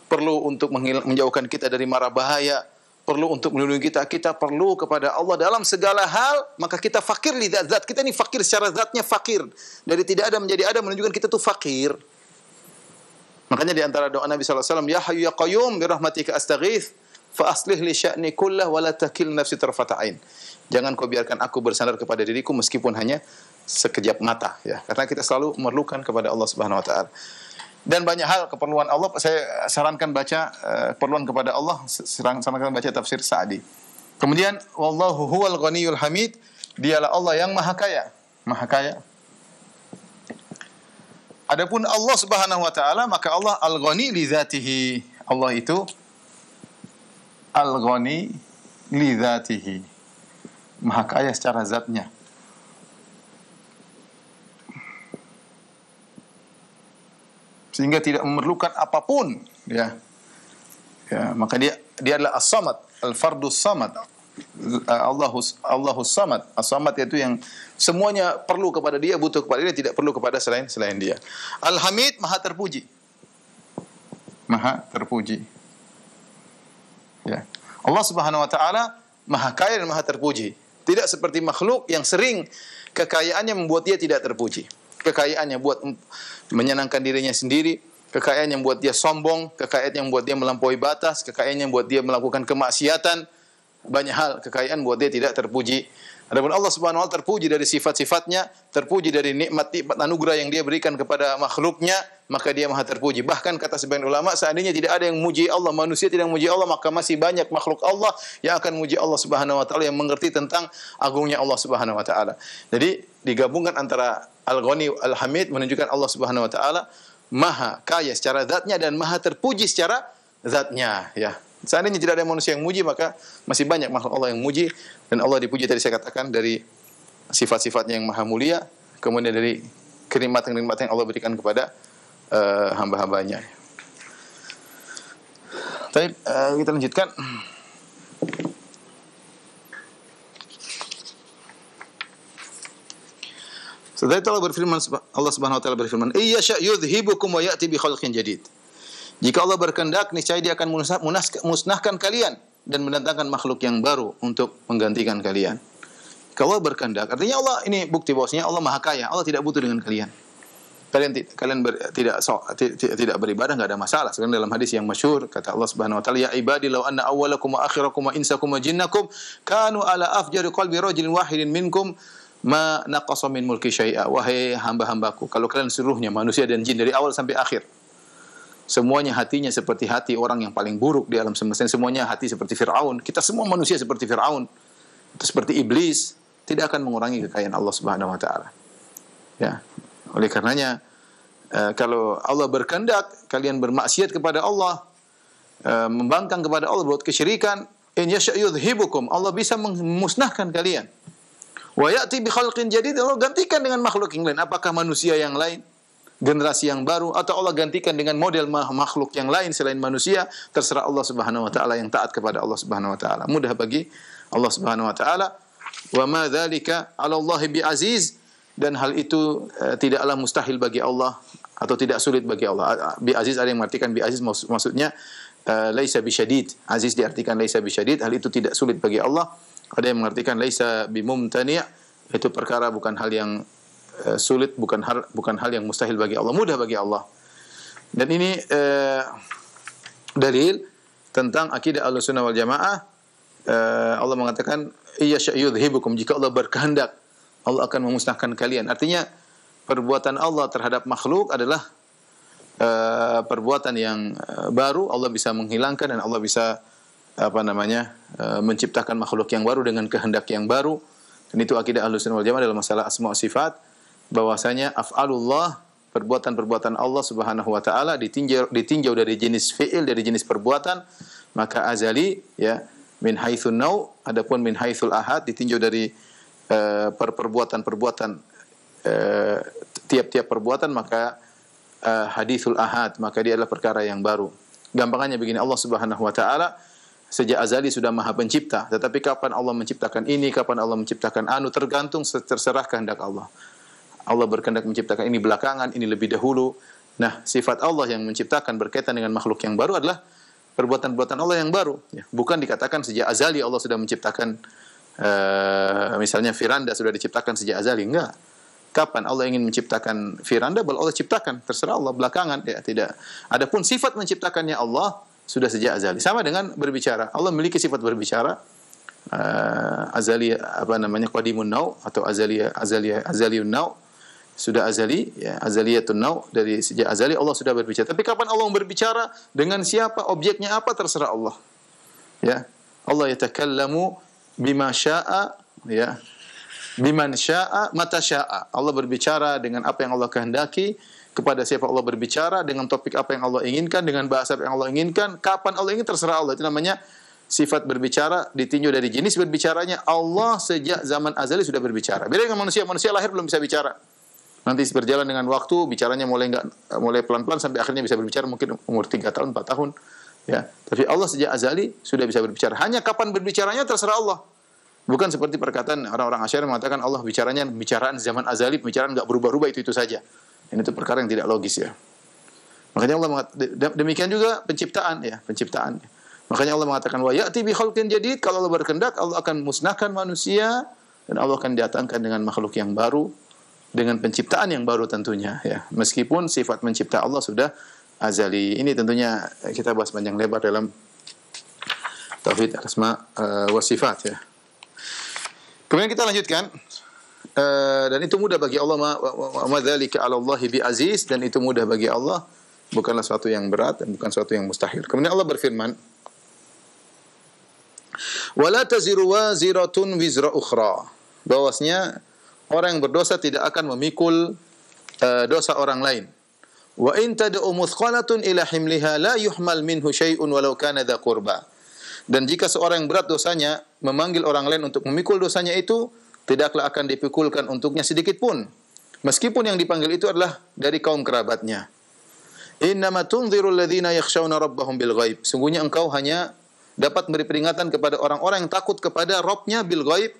Perlu untuk menjauhkan kita dari mara bahaya. Perlu untuk melindungi kita. Kita perlu kepada Allah dalam segala hal. Maka kita fakir lidat zat. Kita ini fakir secara zatnya fakir. Dari tidak ada menjadi ada menunjukkan kita tuh fakir. Makanya di antara doa Nabi SAW, Ya Hayu Ya Qayyum, birahmatika astaghith, fa aslih li sya'ni kullah, wa la takil nafsi terfata'in. Jangan kau biarkan aku bersandar kepada diriku meskipun hanya sekejap mata. ya Karena kita selalu memerlukan kepada Allah Subhanahu Wa Taala. Dan banyak hal keperluan Allah, saya sarankan baca uh, keperluan kepada Allah, sarankan baca tafsir Saadi. Kemudian, Wallahu huwal ghaniyul hamid, dialah Allah yang maha kaya. Maha kaya, Adapun Allah Subhanahu wa taala maka Allah al-ghani li dhatihi. Allah itu al-ghani li dhatihi. Maha kaya secara zatnya. Sehingga tidak memerlukan apapun, ya. Ya, maka dia dia adalah as-samad, al-fardus samad. Al Eh, Allahus Allahus Samad. As-Samad yaitu yang semuanya perlu kepada dia, butuh kepada dia, tidak perlu kepada selain selain dia. Al-Hamid Maha terpuji. Maha terpuji. Ya. Allah Subhanahu wa taala Maha kaya dan Maha terpuji. Tidak seperti makhluk yang sering kekayaannya membuat dia tidak terpuji. Kekayaannya buat menyenangkan dirinya sendiri, kekayaan yang buat dia sombong, kekayaan yang buat dia melampaui batas, kekayaan yang buat dia melakukan kemaksiatan, banyak hal kekayaan buat dia tidak terpuji. Adapun Allah Subhanahu wa taala terpuji dari sifat-sifatnya, terpuji dari nikmat-nikmat anugerah yang dia berikan kepada makhluknya, maka dia maha terpuji. Bahkan kata sebagian ulama, seandainya tidak ada yang muji Allah, manusia tidak muji Allah, maka masih banyak makhluk Allah yang akan muji Allah Subhanahu wa taala yang mengerti tentang agungnya Allah Subhanahu wa taala. Jadi digabungkan antara Al-Ghani Al-Hamid menunjukkan Allah Subhanahu wa taala maha kaya secara zatnya dan maha terpuji secara zatnya, ya. Seandainya tidak ada manusia yang muji, maka masih banyak makhluk Allah yang muji. Dan Allah dipuji tadi saya katakan dari sifat-sifatnya yang maha mulia, kemudian dari kenikmatan-kenikmatan yang Allah berikan kepada uh, hamba-hambanya. Tapi uh, kita lanjutkan. Setelah itu Allah berfirman Allah Subhanahu wa taala berfirman, "Iyasha yudhibukum wa ya'ti bi khalqin jadid." Jika Allah berkehendak, niscaya Dia akan musnahkan kalian dan mendatangkan makhluk yang baru untuk menggantikan kalian. Kalau Allah berkehendak, artinya Allah ini bukti bahwasanya Allah Maha Kaya, Allah tidak butuh dengan kalian. Kalian kalian ber, tidak so, tidak beribadah nggak ada masalah. Sekarang dalam hadis yang masyhur kata Allah Subhanahu wa taala, "Ya ibadi law anna awwalakum wa akhirakum wa insakum wa jinnakum kanu ala afjari qalbi rajulin wahidin minkum ma naqasa min mulki syai'a." Wahai hamba-hambaku, kalau kalian seluruhnya manusia dan jin dari awal sampai akhir, semuanya hatinya seperti hati orang yang paling buruk di alam semesta, semuanya hati seperti Firaun. Kita semua manusia seperti Firaun, seperti iblis, tidak akan mengurangi kekayaan Allah Subhanahu wa taala. Ya. Oleh karenanya eh, kalau Allah berkehendak kalian bermaksiat kepada Allah, eh, membangkang kepada Allah buat kesyirikan, in yudhibukum, Allah bisa memusnahkan kalian. Wa ya'ti bi khalqin jadid, Allah gantikan dengan makhluk yang lain, apakah manusia yang lain? generasi yang baru atau Allah gantikan dengan model makhluk yang lain selain manusia terserah Allah Subhanahu wa taala yang taat kepada Allah Subhanahu wa taala mudah bagi Allah Subhanahu wa taala wa ma dzalika 'ala Allah bi aziz dan hal itu e, tidaklah mustahil bagi Allah atau tidak sulit bagi Allah bi aziz ada yang mengartikan bi aziz maksud, maksudnya e, laisa bi syadid aziz diartikan laisa bi syadid hal itu tidak sulit bagi Allah ada yang mengartikan laisa bi mumtani' itu perkara bukan hal yang Eh, sulit bukan hal bukan hal yang mustahil bagi Allah mudah bagi Allah dan ini uh, dalil tentang akidah al-sunnah wal jamaah uh, Allah mengatakan iya sya'yudhibukum jika Allah berkehendak Allah akan memusnahkan kalian artinya perbuatan Allah terhadap makhluk adalah uh, perbuatan yang uh, baru Allah bisa menghilangkan dan Allah bisa apa namanya uh, menciptakan makhluk yang baru dengan kehendak yang baru dan itu akidah Sunnah wal Jamaah dalam masalah asma sifat bahwasanya af'alullah perbuatan-perbuatan Allah Subhanahu wa taala ditinjau ditinjau dari jenis fiil dari jenis perbuatan maka azali ya min haitsun nau adapun min haitsul ahad ditinjau dari uh, perbuatan-perbuatan uh, tiap-tiap perbuatan maka uh, hadithul ahad maka dia adalah perkara yang baru gampangannya begini Allah Subhanahu wa taala sejak azali sudah maha pencipta. Tetapi kapan Allah menciptakan ini, kapan Allah menciptakan anu, tergantung terserah kehendak Allah. Allah berkehendak menciptakan ini belakangan, ini lebih dahulu. Nah, sifat Allah yang menciptakan berkaitan dengan makhluk yang baru adalah perbuatan-perbuatan Allah yang baru. Ya, bukan dikatakan sejak azali Allah sudah menciptakan, uh, misalnya Firanda sudah diciptakan sejak azali. Enggak. Kapan Allah ingin menciptakan Firanda, boleh Allah ciptakan. Terserah Allah belakangan. Ya, tidak. Adapun sifat menciptakannya Allah sudah sejak azali. Sama dengan berbicara. Allah memiliki sifat berbicara. Uh, azali apa namanya qadimun nau atau azali azali azaliun nau sudah azali ya azaliyatun nau dari sejak azali Allah sudah berbicara tapi kapan Allah berbicara dengan siapa objeknya apa terserah Allah ya Allah yatakallamu bima syaa ya biman syaa mata syaa Allah berbicara dengan apa yang Allah kehendaki kepada siapa Allah berbicara dengan topik apa yang Allah inginkan dengan bahasa apa yang Allah inginkan kapan Allah ingin terserah Allah itu namanya sifat berbicara ditinjau dari jenis berbicaranya Allah sejak zaman azali sudah berbicara. Beda dengan manusia, manusia lahir belum bisa bicara. Nanti berjalan dengan waktu, bicaranya mulai enggak mulai pelan-pelan sampai akhirnya bisa berbicara mungkin umur 3 tahun, empat tahun. Ya, tapi Allah sejak azali sudah bisa berbicara. Hanya kapan berbicaranya terserah Allah. Bukan seperti perkataan orang-orang Asy'ari mengatakan Allah bicaranya bicaraan zaman azali, pembicaraan enggak berubah-ubah itu-itu saja. Ini itu perkara yang tidak logis ya. Makanya Allah demikian juga penciptaan ya, penciptaan. Makanya Allah mengatakan wa ya'ti bi khalqin jadid, kalau Allah berkehendak Allah akan musnahkan manusia dan Allah akan datangkan dengan makhluk yang baru dengan penciptaan yang baru tentunya ya. Meskipun sifat mencipta Allah sudah azali. Ini tentunya eh, kita bahas panjang lebar dalam tauhid asma uh, eh, wa sifat ya. Kemudian kita lanjutkan uh, dan itu mudah bagi Allah ma, 'ala Allah bi aziz dan itu mudah bagi Allah bukanlah suatu yang berat dan bukan suatu yang mustahil. Kemudian Allah berfirman Wala taziru waziratun wizra ukhra. Bahwasanya orang yang berdosa tidak akan memikul uh, dosa orang lain. Wa in tad'u muthqalatun ila himliha la yuhmal minhu syai'un walau kana dha qurba. Dan jika seorang yang berat dosanya memanggil orang lain untuk memikul dosanya itu, tidaklah akan dipikulkan untuknya sedikit pun. Meskipun yang dipanggil itu adalah dari kaum kerabatnya. Innama tunzirul ladzina yakhshawna rabbahum bil ghaib. Sungguhnya engkau hanya dapat beri peringatan kepada orang-orang yang takut kepada Robnya bil ghaib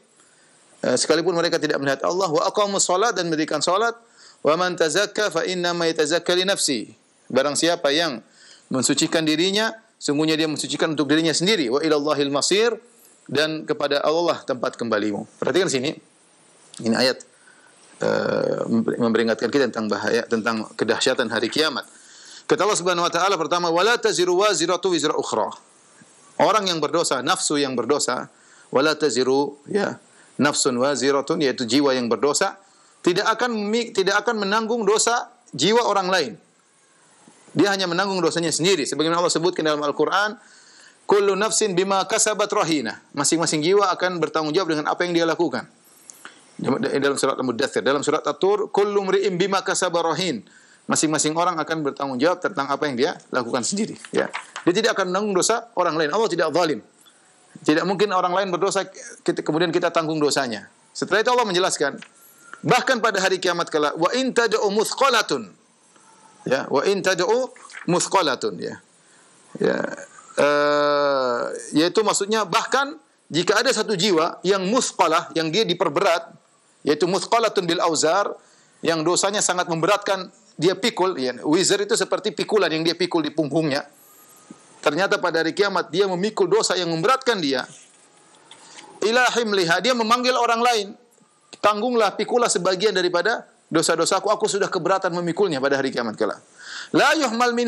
Eh, sekalipun mereka tidak melihat Allah wa aqamu salat dan mendirikan salat wa man tazakka fa inna ma yatazakka li nafsi barang siapa yang mensucikan dirinya sungguhnya dia mensucikan untuk dirinya sendiri wa ilallahil masir dan kepada Allah tempat kembalimu perhatikan sini ini ayat uh, memperingatkan kita tentang bahaya tentang kedahsyatan hari kiamat kata Allah Subhanahu wa taala pertama wala taziru waziratu wizra ukhra orang yang berdosa nafsu yang berdosa wala taziru ya nafsun wa ziratun yaitu jiwa yang berdosa tidak akan tidak akan menanggung dosa jiwa orang lain. Dia hanya menanggung dosanya sendiri. Sebagaimana Allah sebutkan dalam Al-Qur'an, kullu nafsin bima kasabat rahina. Masing-masing jiwa akan bertanggung jawab dengan apa yang dia lakukan. Dalam surat Al-Mudathir, dalam surat At-Tur, kullu mri'in bima kasaba rahin. Masing-masing orang akan bertanggung jawab tentang apa yang dia lakukan sendiri, ya. Dia tidak akan menanggung dosa orang lain. Allah tidak zalim. Tidak mungkin orang lain berdosa kita, kemudian kita tanggung dosanya. Setelah itu Allah menjelaskan, bahkan pada hari kiamat kala wa in tad'u musqalatun. Ya, wa in tad'u musqalatun ya. Ya, uh, yaitu maksudnya bahkan jika ada satu jiwa yang musqalah yang dia diperberat yaitu musqalatun bil auzar yang dosanya sangat memberatkan dia pikul ya wizard itu seperti pikulan yang dia pikul di punggungnya Ternyata pada hari kiamat dia memikul dosa yang memberatkan dia. Ilahim melihat dia memanggil orang lain. Tanggunglah, pikulah sebagian daripada dosa-dosaku. Aku sudah keberatan memikulnya pada hari kiamat kala. La yuhmal min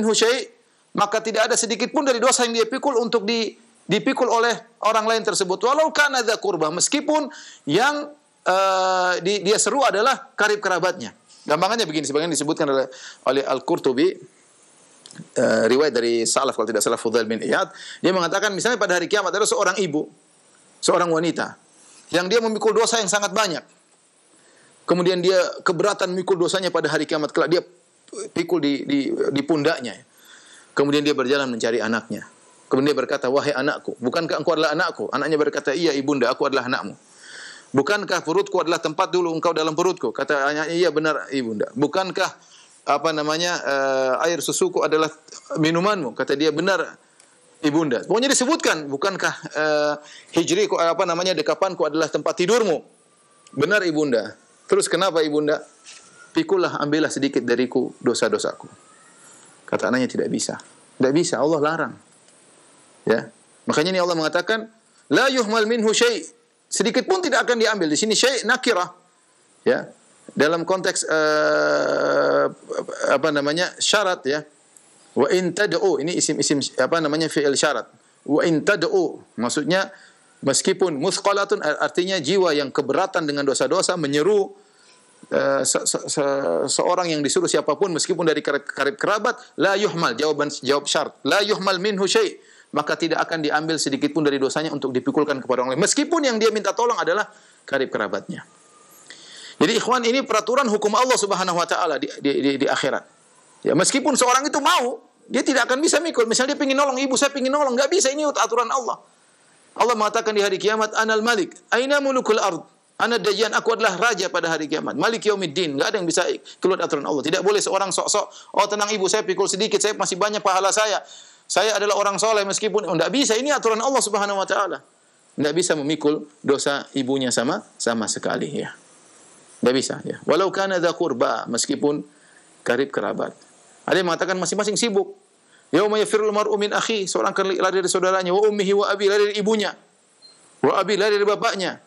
maka tidak ada sedikit pun dari dosa yang dia pikul untuk di, dipikul oleh orang lain tersebut. Walau kana dza kurba, meskipun yang uh, di, dia seru adalah karib kerabatnya. Gampangannya begini, sebagian disebutkan oleh, oleh Al-Qurtubi Eh, riwayat dari salaf kalau tidak salah Fudail bin Iyad, dia mengatakan misalnya pada hari kiamat ada seorang ibu, seorang wanita yang dia memikul dosa yang sangat banyak. Kemudian dia keberatan mikul dosanya pada hari kiamat kelak dia pikul di, di, di pundaknya. Kemudian dia berjalan mencari anaknya. Kemudian dia berkata, wahai anakku, bukankah engkau adalah anakku? Anaknya berkata, iya ibunda, aku adalah anakmu. Bukankah perutku adalah tempat dulu engkau dalam perutku? Kata anaknya, iya benar ibunda. Bukankah apa namanya uh, air susuku adalah minumanmu kata dia benar ibunda pokoknya disebutkan bukankah uh, eh, hijriku apa namanya dekapanku adalah tempat tidurmu benar ibunda terus kenapa ibunda pikulah ambillah sedikit dariku dosa-dosaku kata anaknya tidak bisa tidak bisa Allah larang ya makanya ini Allah mengatakan la yuhmal minhu syai sedikit pun tidak akan diambil di sini syai nakirah ya dalam konteks uh, apa namanya syarat ya wa in tad'u ini isim-isim apa namanya fi'il syarat wa in tad'u maksudnya meskipun musqalatun artinya jiwa yang keberatan dengan dosa-dosa menyeru uh, se -se -se seorang yang disuruh siapapun meskipun dari karib kerabat la yuhmal jawaban jawab syarat la yuhmal minhu syai' maka tidak akan diambil sedikit pun dari dosanya untuk dipikulkan kepada orang lain meskipun yang dia minta tolong adalah karib kerabatnya jadi ikhwan ini peraturan hukum Allah Subhanahu wa taala di, di, di, di akhirat. Ya meskipun seorang itu mau, dia tidak akan bisa mikul. Misalnya dia pengin nolong ibu, saya pengin nolong, nggak bisa ini aturan Allah. Allah mengatakan di hari kiamat, "Anal Malik, aina mulukul ard?" Ana dayan, aku adalah raja pada hari kiamat. Malik yaumiddin, enggak ada yang bisa keluar aturan Allah. Tidak boleh seorang sok-sok, "Oh, tenang ibu, saya pikul sedikit, saya masih banyak pahala saya." Saya adalah orang soleh meskipun oh, bisa. Ini aturan Allah Subhanahu wa taala. Enggak bisa memikul dosa ibunya sama sama sekali ya. Tidak bisa ya. Walau kana dha kurba, meskipun karib kerabat. Ada yang mengatakan masing-masing sibuk. Yauma yafirul mar'u min akhi, seorang akan lari dari saudaranya, wa ummihi wa abi, lari dari ibunya. Wa abi lari dari bapaknya.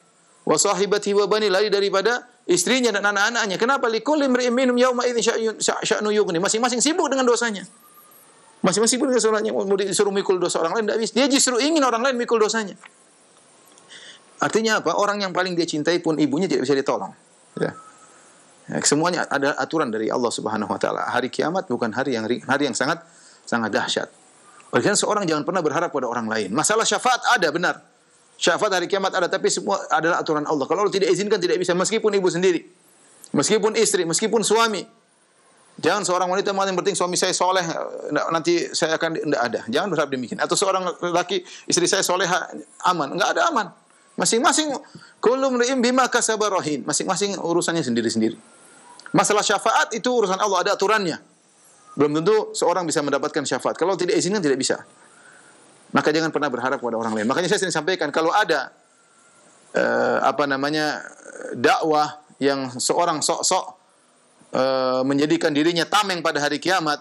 Wa sahibati wa bani lari daripada istrinya dan anak-anaknya. Kenapa likulli imri'in minum yauma idzin sya'nu yughni? Masing-masing sibuk dengan dosanya. Masing-masing sibuk dengan dosanya. mau disuruh mikul dosa orang lain tidak bisa. Dia justru ingin orang lain mikul dosanya. Artinya apa? Orang yang paling dia cintai pun ibunya tidak bisa ditolong. Ya. ya. Semuanya ada aturan dari Allah Subhanahu wa taala. Hari kiamat bukan hari yang hari yang sangat sangat dahsyat. Oleh karena seorang jangan pernah berharap pada orang lain. Masalah syafaat ada benar. Syafaat hari kiamat ada tapi semua adalah aturan Allah. Kalau Allah tidak izinkan tidak bisa meskipun ibu sendiri. Meskipun istri, meskipun suami. Jangan seorang wanita yang penting suami saya soleh eh, nanti saya akan tidak ada. Jangan berharap demikian. Atau seorang laki istri saya soleh aman, nggak ada aman. Masing-masing kulum ri'im bima kasabarohin. Masing-masing urusannya sendiri-sendiri. Masalah syafaat itu urusan Allah, ada aturannya. Belum tentu seorang bisa mendapatkan syafaat. Kalau tidak izinkan tidak bisa. Maka jangan pernah berharap kepada orang lain. Makanya saya sering sampaikan kalau ada eh, apa namanya dakwah yang seorang sok-sok eh, menjadikan dirinya tameng pada hari kiamat,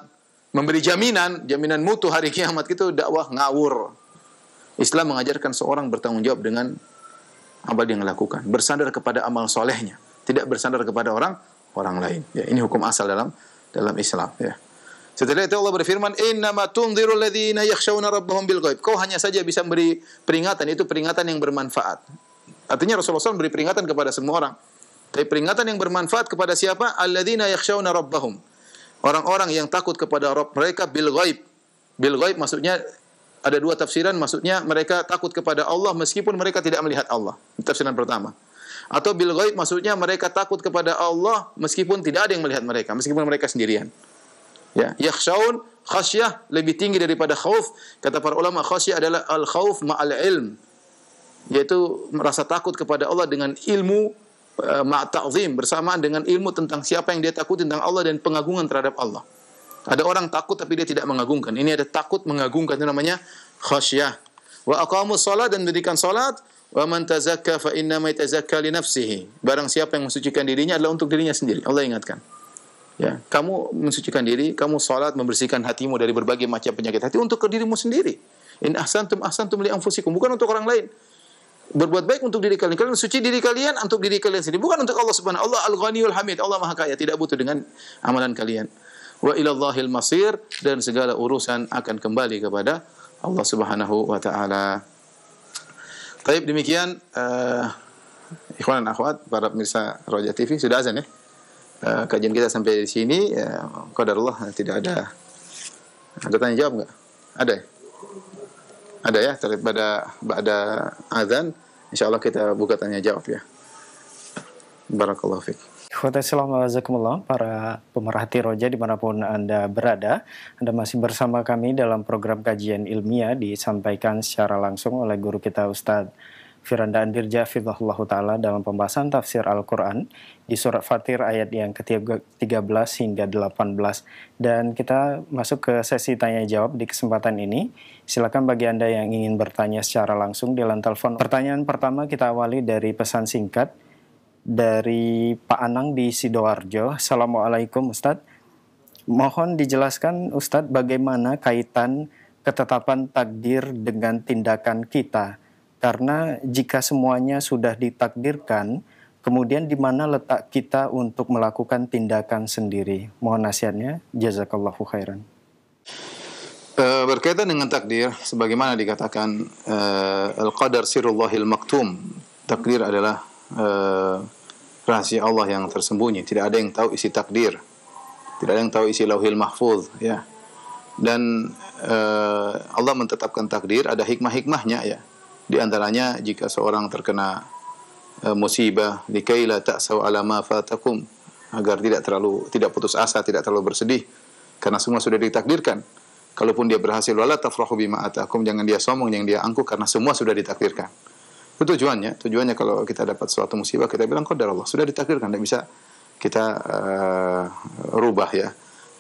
memberi jaminan, jaminan mutu hari kiamat itu dakwah ngawur. Islam mengajarkan seorang bertanggung jawab dengan amal yang dilakukan, bersandar kepada amal solehnya, tidak bersandar kepada orang orang lain. Ya, ini hukum asal dalam dalam Islam. Ya. Setelah itu Allah berfirman, rabbahum bil Kau hanya saja bisa beri peringatan, itu peringatan yang bermanfaat. Artinya Rasulullah SAW beri peringatan kepada semua orang. Tapi peringatan yang bermanfaat kepada siapa? Alladzina yakhshawna rabbahum. Orang-orang yang takut kepada Rabb mereka bil ghaib. Bil ghaib maksudnya ada dua tafsiran maksudnya mereka takut kepada Allah meskipun mereka tidak melihat Allah. Tafsiran pertama. Atau bil ghaib maksudnya mereka takut kepada Allah meskipun tidak ada yang melihat mereka, meskipun mereka sendirian. Ya, yakhshaun khasyah lebih tinggi daripada khauf. Kata para ulama khasyah adalah al khauf ma'al ilm. Yaitu merasa takut kepada Allah dengan ilmu uh, eh, ma' bersamaan dengan ilmu tentang siapa yang dia takuti tentang Allah dan pengagungan terhadap Allah. Ada orang takut tapi dia tidak mengagungkan. Ini ada takut mengagungkan itu namanya khasyah. Wa aqamu salat dan mendirikan salat wa man tazakka fa inna may tazakka li nafsihi. Barang siapa yang mensucikan dirinya adalah untuk dirinya sendiri. Allah ingatkan. Ya, kamu mensucikan diri, kamu salat membersihkan hatimu dari berbagai macam penyakit hati untuk ke dirimu sendiri. In ahsantum ahsantum li anfusikum, bukan untuk orang lain. Berbuat baik untuk diri kalian. Kalian suci diri kalian untuk diri kalian sendiri, bukan untuk Allah Subhanahu Allah al ghaniul Hamid. Allah Maha Kaya, tidak butuh dengan amalan kalian wa ilallahil masir dan segala urusan akan kembali kepada Allah Subhanahu wa taala. Baik demikian uh, ikhwan dan akhwat para pemirsa Roja TV sudah azan ya. Uh, kajian kita sampai di sini ya uh, qadarullah tidak ada ada tanya jawab enggak? Ada ya? Ada ya daripada ada azan insyaallah kita buka tanya jawab ya. Barakallahu fiik. Assalamualaikum para pemerhati roja dimanapun Anda berada. Anda masih bersama kami dalam program kajian ilmiah disampaikan secara langsung oleh guru kita Ustadz Firanda Andirja Fidlahullah Ta'ala dalam pembahasan tafsir Al-Quran di surat Fatir ayat yang ke-13 hingga 18. Dan kita masuk ke sesi tanya-jawab di kesempatan ini. Silakan bagi Anda yang ingin bertanya secara langsung di lantai telepon. Pertanyaan pertama kita awali dari pesan singkat dari Pak Anang di Sidoarjo. Assalamualaikum Ustadz. Mohon dijelaskan Ustadz bagaimana kaitan ketetapan takdir dengan tindakan kita. Karena jika semuanya sudah ditakdirkan, kemudian di mana letak kita untuk melakukan tindakan sendiri? Mohon nasihatnya. Jazakallahu khairan. E, berkaitan dengan takdir, sebagaimana dikatakan e, al-qadar sirullahil maktum. Takdir adalah uh, eh, rahasia Allah yang tersembunyi. Tidak ada yang tahu isi takdir. Tidak ada yang tahu isi lauhil mahfuz. Ya. Dan uh, Allah menetapkan takdir ada hikmah-hikmahnya ya. Di antaranya jika seorang terkena uh, musibah, likaila tak sawalama fatakum agar tidak terlalu tidak putus asa, tidak terlalu bersedih karena semua sudah ditakdirkan. Kalaupun dia berhasil wala tafrahu bima atakum jangan dia sombong, jangan dia angkuh karena semua sudah ditakdirkan. Itu tujuannya. Tujuannya kalau kita dapat suatu musibah kita bilang qadar Allah. Sudah ditakdirkan tidak bisa kita uh, rubah ya.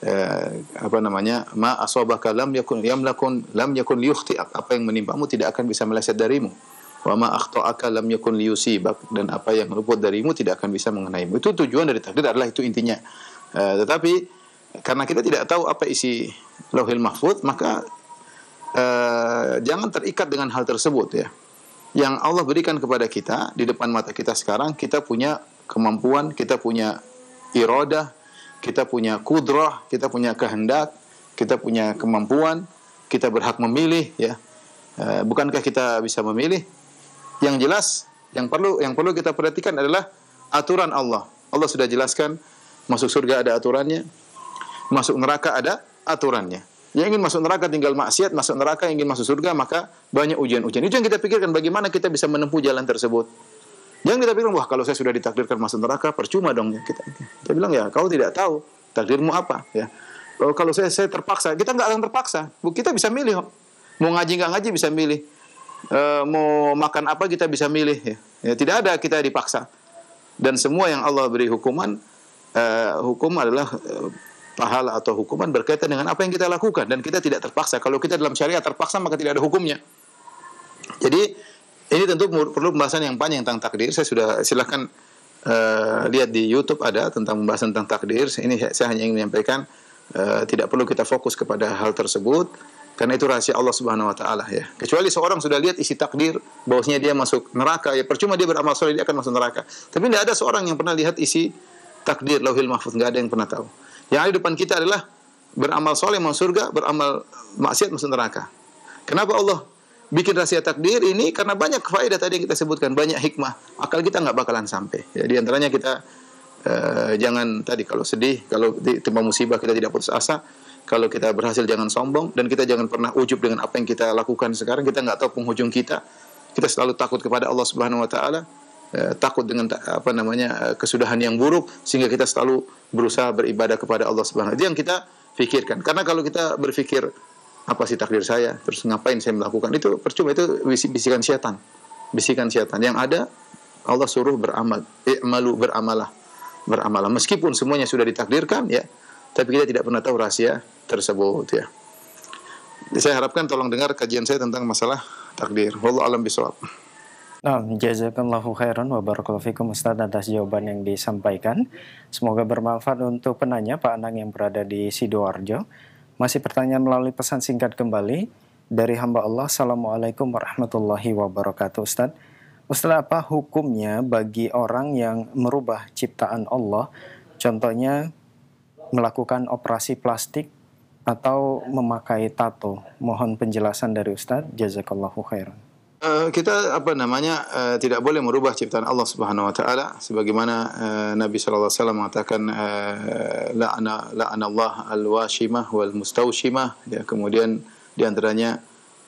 Uh, apa namanya? Ma asobaka lam yakun yamlakun lam yakun liyukhti'ak. Apa yang menimpamu tidak akan bisa meleset darimu. Wa ma akhta'aka lam yakun liyusibak dan apa yang luput darimu tidak akan bisa mengenaimu. Itu tujuan dari takdir adalah itu intinya. Uh, tetapi karena kita tidak tahu apa isi Lauhil Mahfud, maka uh, jangan terikat dengan hal tersebut ya yang Allah berikan kepada kita di depan mata kita sekarang, kita punya kemampuan, kita punya iroda, kita punya kudrah, kita punya kehendak, kita punya kemampuan, kita berhak memilih ya. Eh, bukankah kita bisa memilih? Yang jelas yang perlu yang perlu kita perhatikan adalah aturan Allah. Allah sudah jelaskan masuk surga ada aturannya, masuk neraka ada aturannya. Yang ingin masuk neraka tinggal maksiat, masuk neraka ingin masuk surga maka banyak ujian-ujian. Itu yang kita pikirkan bagaimana kita bisa menempuh jalan tersebut. Jangan kita bilang, wah kalau saya sudah ditakdirkan masuk neraka, percuma dong. Ya kita, kita bilang, ya kau tidak tahu takdirmu apa. ya. Kalau, oh, kalau saya, saya terpaksa, kita nggak akan terpaksa. Kita bisa milih. Mau ngaji nggak ngaji bisa milih. E, mau makan apa kita bisa milih. Ya. ya. Tidak ada kita dipaksa. Dan semua yang Allah beri hukuman, eh, hukum adalah eh, pahala atau hukuman berkaitan dengan apa yang kita lakukan dan kita tidak terpaksa. Kalau kita dalam syariat terpaksa maka tidak ada hukumnya. Jadi ini tentu perlu pembahasan yang panjang tentang takdir. Saya sudah silahkan uh, eh, lihat di YouTube ada tentang pembahasan tentang takdir. Ini saya hanya ingin menyampaikan uh, tidak perlu kita fokus kepada hal tersebut karena itu rahasia Allah Subhanahu wa taala ya. Kecuali seorang sudah lihat isi takdir bahwasanya dia masuk neraka ya percuma dia beramal soleh dia akan masuk neraka. Tapi tidak ada seorang yang pernah lihat isi takdir Lauhil mahfud nggak ada yang pernah tahu. Yang ada di depan kita adalah beramal soleh masuk surga, beramal maksiat masuk neraka. Kenapa Allah bikin rahasia takdir ini? Karena banyak faedah tadi yang kita sebutkan, banyak hikmah. Akal kita nggak bakalan sampai. Ya, antaranya kita eh, jangan tadi kalau sedih, kalau ditimpa musibah kita tidak putus asa. Kalau kita berhasil jangan sombong dan kita jangan pernah ujub dengan apa yang kita lakukan sekarang. Kita nggak tahu penghujung kita. Kita selalu takut kepada Allah Subhanahu Wa Taala. Eh, takut dengan apa namanya eh, kesudahan yang buruk sehingga kita selalu berusaha beribadah kepada Allah Subhanahu itu yang kita pikirkan karena kalau kita berpikir apa sih takdir saya terus ngapain saya melakukan itu percuma itu bisikan syaitan bisikan syaitan yang ada Allah suruh beramal malu beramalah beramalah meskipun semuanya sudah ditakdirkan ya tapi kita tidak pernah tahu rahasia tersebut ya saya harapkan tolong dengar kajian saya tentang masalah takdir Allah alam bisawab Nah, jazakallahu khairan wa barakallahu Ustaz atas jawaban yang disampaikan. Semoga bermanfaat untuk penanya Pak Anang yang berada di Sidoarjo. Masih pertanyaan melalui pesan singkat kembali dari hamba Allah. Assalamualaikum warahmatullahi wabarakatuh Ustaz. Ustaz apa hukumnya bagi orang yang merubah ciptaan Allah? Contohnya melakukan operasi plastik atau memakai tato. Mohon penjelasan dari Ustaz. Jazakallahu khairan. Eh, kita apa namanya uh, tidak boleh merubah ciptaan Allah Subhanahu wa taala sebagaimana uh, Nabi sallallahu alaihi wasallam mengatakan uh, la ana Allah al-washimah wal mustawshimah ya kemudian di antaranya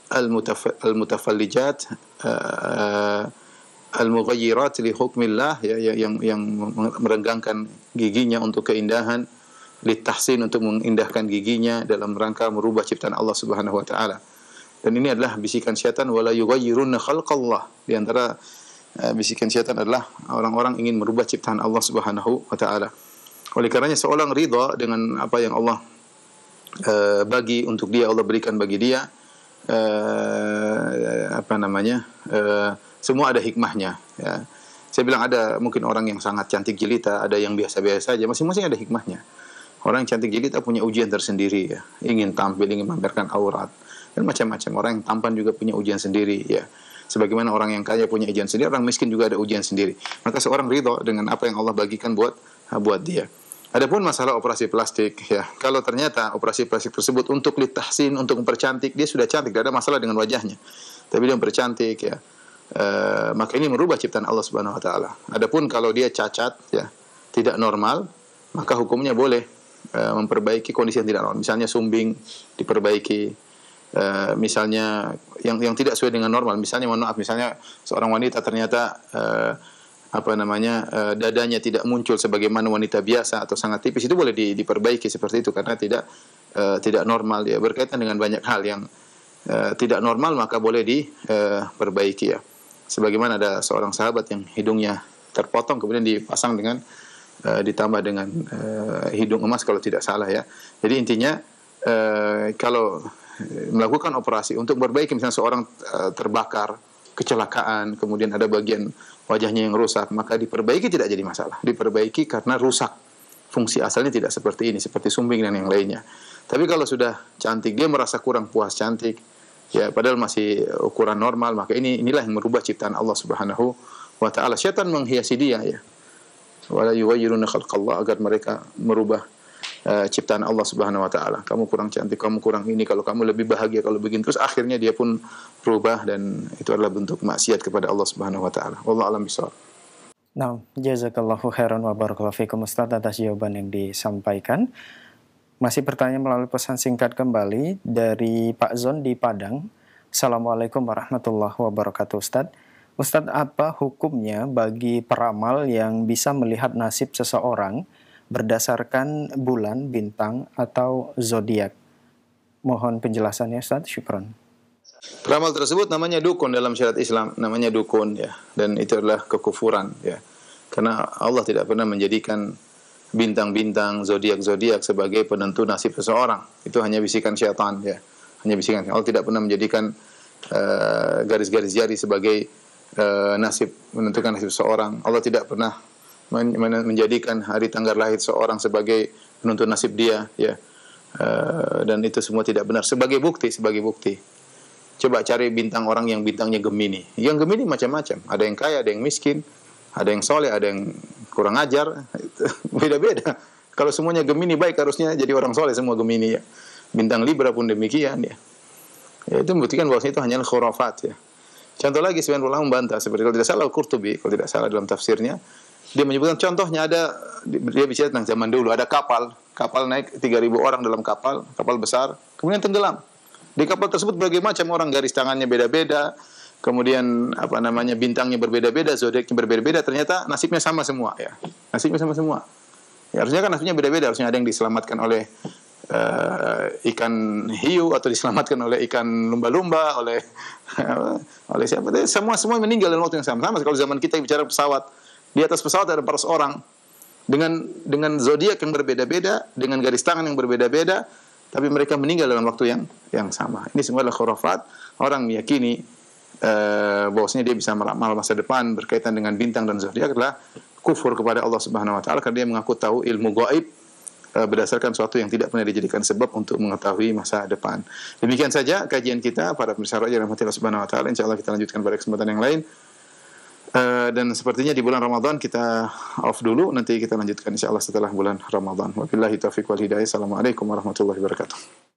al-mutafallijat uh, uh, al-mughayyirat li hukmillah ya, ya, yang yang merenggangkan giginya untuk keindahan ditahsin untuk mengindahkan giginya dalam rangka merubah ciptaan Allah Subhanahu wa taala dan ini adalah bisikan syaitan wala yughayyiruna khalqallah. Di antara eh, bisikan setan adalah orang-orang ingin merubah ciptaan Allah Subhanahu wa taala. Oleh karenanya seorang ridha dengan apa yang Allah eh, bagi untuk dia, Allah berikan bagi dia eh, apa namanya? semua ada hikmahnya ya. Saya bilang ada mungkin orang yang sangat cantik jelita, ada yang biasa-biasa saja. masing-masing ada hikmahnya. Orang yang cantik jelita punya ujian tersendiri ya, ingin tampil, ingin memamerkan aurat dan macam-macam orang yang tampan juga punya ujian sendiri ya sebagaimana orang yang kaya punya ujian sendiri orang miskin juga ada ujian sendiri maka seorang ridho dengan apa yang Allah bagikan buat buat dia Adapun masalah operasi plastik ya, kalau ternyata operasi plastik tersebut untuk litahsin, untuk mempercantik, dia sudah cantik, tidak ada masalah dengan wajahnya. Tapi dia mempercantik ya. E, maka ini merubah ciptaan Allah Subhanahu wa taala. Adapun kalau dia cacat ya, tidak normal, maka hukumnya boleh e, memperbaiki kondisi yang tidak normal. Misalnya sumbing diperbaiki, Eh, misalnya yang yang tidak sesuai dengan normal misalnya mohon maaf misalnya seorang wanita ternyata uh, apa namanya uh, dadanya tidak muncul sebagaimana wanita biasa atau sangat tipis itu boleh di, diperbaiki seperti itu karena tidak uh, tidak normal ya berkaitan dengan banyak hal yang uh, tidak normal maka boleh diperbaiki ya sebagaimana ada seorang sahabat yang hidungnya terpotong kemudian dipasang dengan uh, ditambah dengan uh, hidung emas kalau tidak salah ya jadi intinya uh, kalau melakukan operasi untuk memperbaiki misalnya seorang eh, terbakar kecelakaan kemudian ada bagian wajahnya yang rusak maka diperbaiki tidak jadi masalah diperbaiki karena rusak fungsi asalnya tidak seperti ini seperti sumbing dan yang lainnya tapi kalau sudah cantik dia merasa kurang puas cantik ya padahal masih ukuran normal maka ini inilah yang merubah ciptaan Allah Subhanahu wa taala setan menghiasi dia ya wala yuwayyiruna khalqallah agar mereka merubah uh, ciptaan Allah Subhanahu wa taala. Kamu kurang cantik, kamu kurang ini, kalau kamu lebih bahagia kalau begini terus akhirnya dia pun berubah dan itu adalah bentuk maksiat kepada Allah Subhanahu wa taala. Wallahu alam bisawab. Nah, jazakallahu khairan wa barakallahu fikum Ustaz atas jawaban yang disampaikan. Masih bertanya melalui pesan singkat kembali dari Pak Zon di Padang. Assalamualaikum warahmatullahi wabarakatuh Ustaz. Ustadz, apa hukumnya bagi peramal yang bisa melihat nasib seseorang berdasarkan bulan, bintang, atau zodiak? Mohon penjelasannya Ustaz, syukron. Ramal tersebut namanya dukun dalam syariat Islam, namanya dukun ya. Dan itu adalah kekufuran ya. Karena Allah tidak pernah menjadikan bintang-bintang, zodiak-zodiak sebagai penentu nasib seseorang. Itu hanya bisikan syaitan ya. Hanya bisikan. Allah tidak pernah menjadikan eh, garis-garis uh, jari sebagai uh, nasib menentukan nasib seseorang. Allah tidak pernah menjadikan hari tanggal lahir seorang sebagai penuntut nasib dia ya uh, dan itu semua tidak benar sebagai bukti sebagai bukti coba cari bintang orang yang bintangnya gemini yang gemini macam-macam ada yang kaya ada yang miskin ada yang soleh ada yang kurang ajar beda-beda kalau semuanya gemini baik harusnya jadi orang soleh semua gemini ya bintang libra pun demikian ya ya itu membuktikan bahwa itu hanya khurafat ya contoh lagi sebenarnya ulama membantah seperti kalau tidak salah Qurtubi kalau tidak salah dalam tafsirnya dia menyebutkan contohnya ada dia bicara tentang zaman dulu ada kapal kapal naik 3000 orang dalam kapal kapal besar kemudian tenggelam di kapal tersebut berbagai macam orang garis tangannya beda-beda kemudian apa namanya bintangnya berbeda-beda zodiaknya berbeda-beda ternyata nasibnya sama semua ya nasibnya sama semua ya, harusnya kan nasibnya beda-beda harusnya ada yang diselamatkan oleh uh, ikan hiu atau diselamatkan oleh ikan lumba-lumba oleh oleh siapa semua semua meninggal dalam waktu yang sama sama kalau zaman kita bicara pesawat di atas pesawat ada 400 orang dengan dengan zodiak yang berbeda-beda, dengan garis tangan yang berbeda-beda, tapi mereka meninggal dalam waktu yang yang sama. Ini semua adalah khurafat. Orang meyakini uh, bahwasanya dia bisa meramal masa depan berkaitan dengan bintang dan zodiak adalah kufur kepada Allah Subhanahu wa taala karena dia mengaku tahu ilmu gaib eh, berdasarkan suatu yang tidak pernah dijadikan sebab untuk mengetahui masa depan. Demikian saja kajian kita para pemirsa Raja Rahmatillah Subhanahu wa taala. Insyaallah kita lanjutkan pada kesempatan yang lain. Eh, dan sepertinya di bulan Ramadan kita off dulu nanti kita lanjutkan Insya Allah setelah bulan Ramadan. Wabillahi taufiq wal hidayah. Assalamualaikum warahmatullahi wabarakatuh.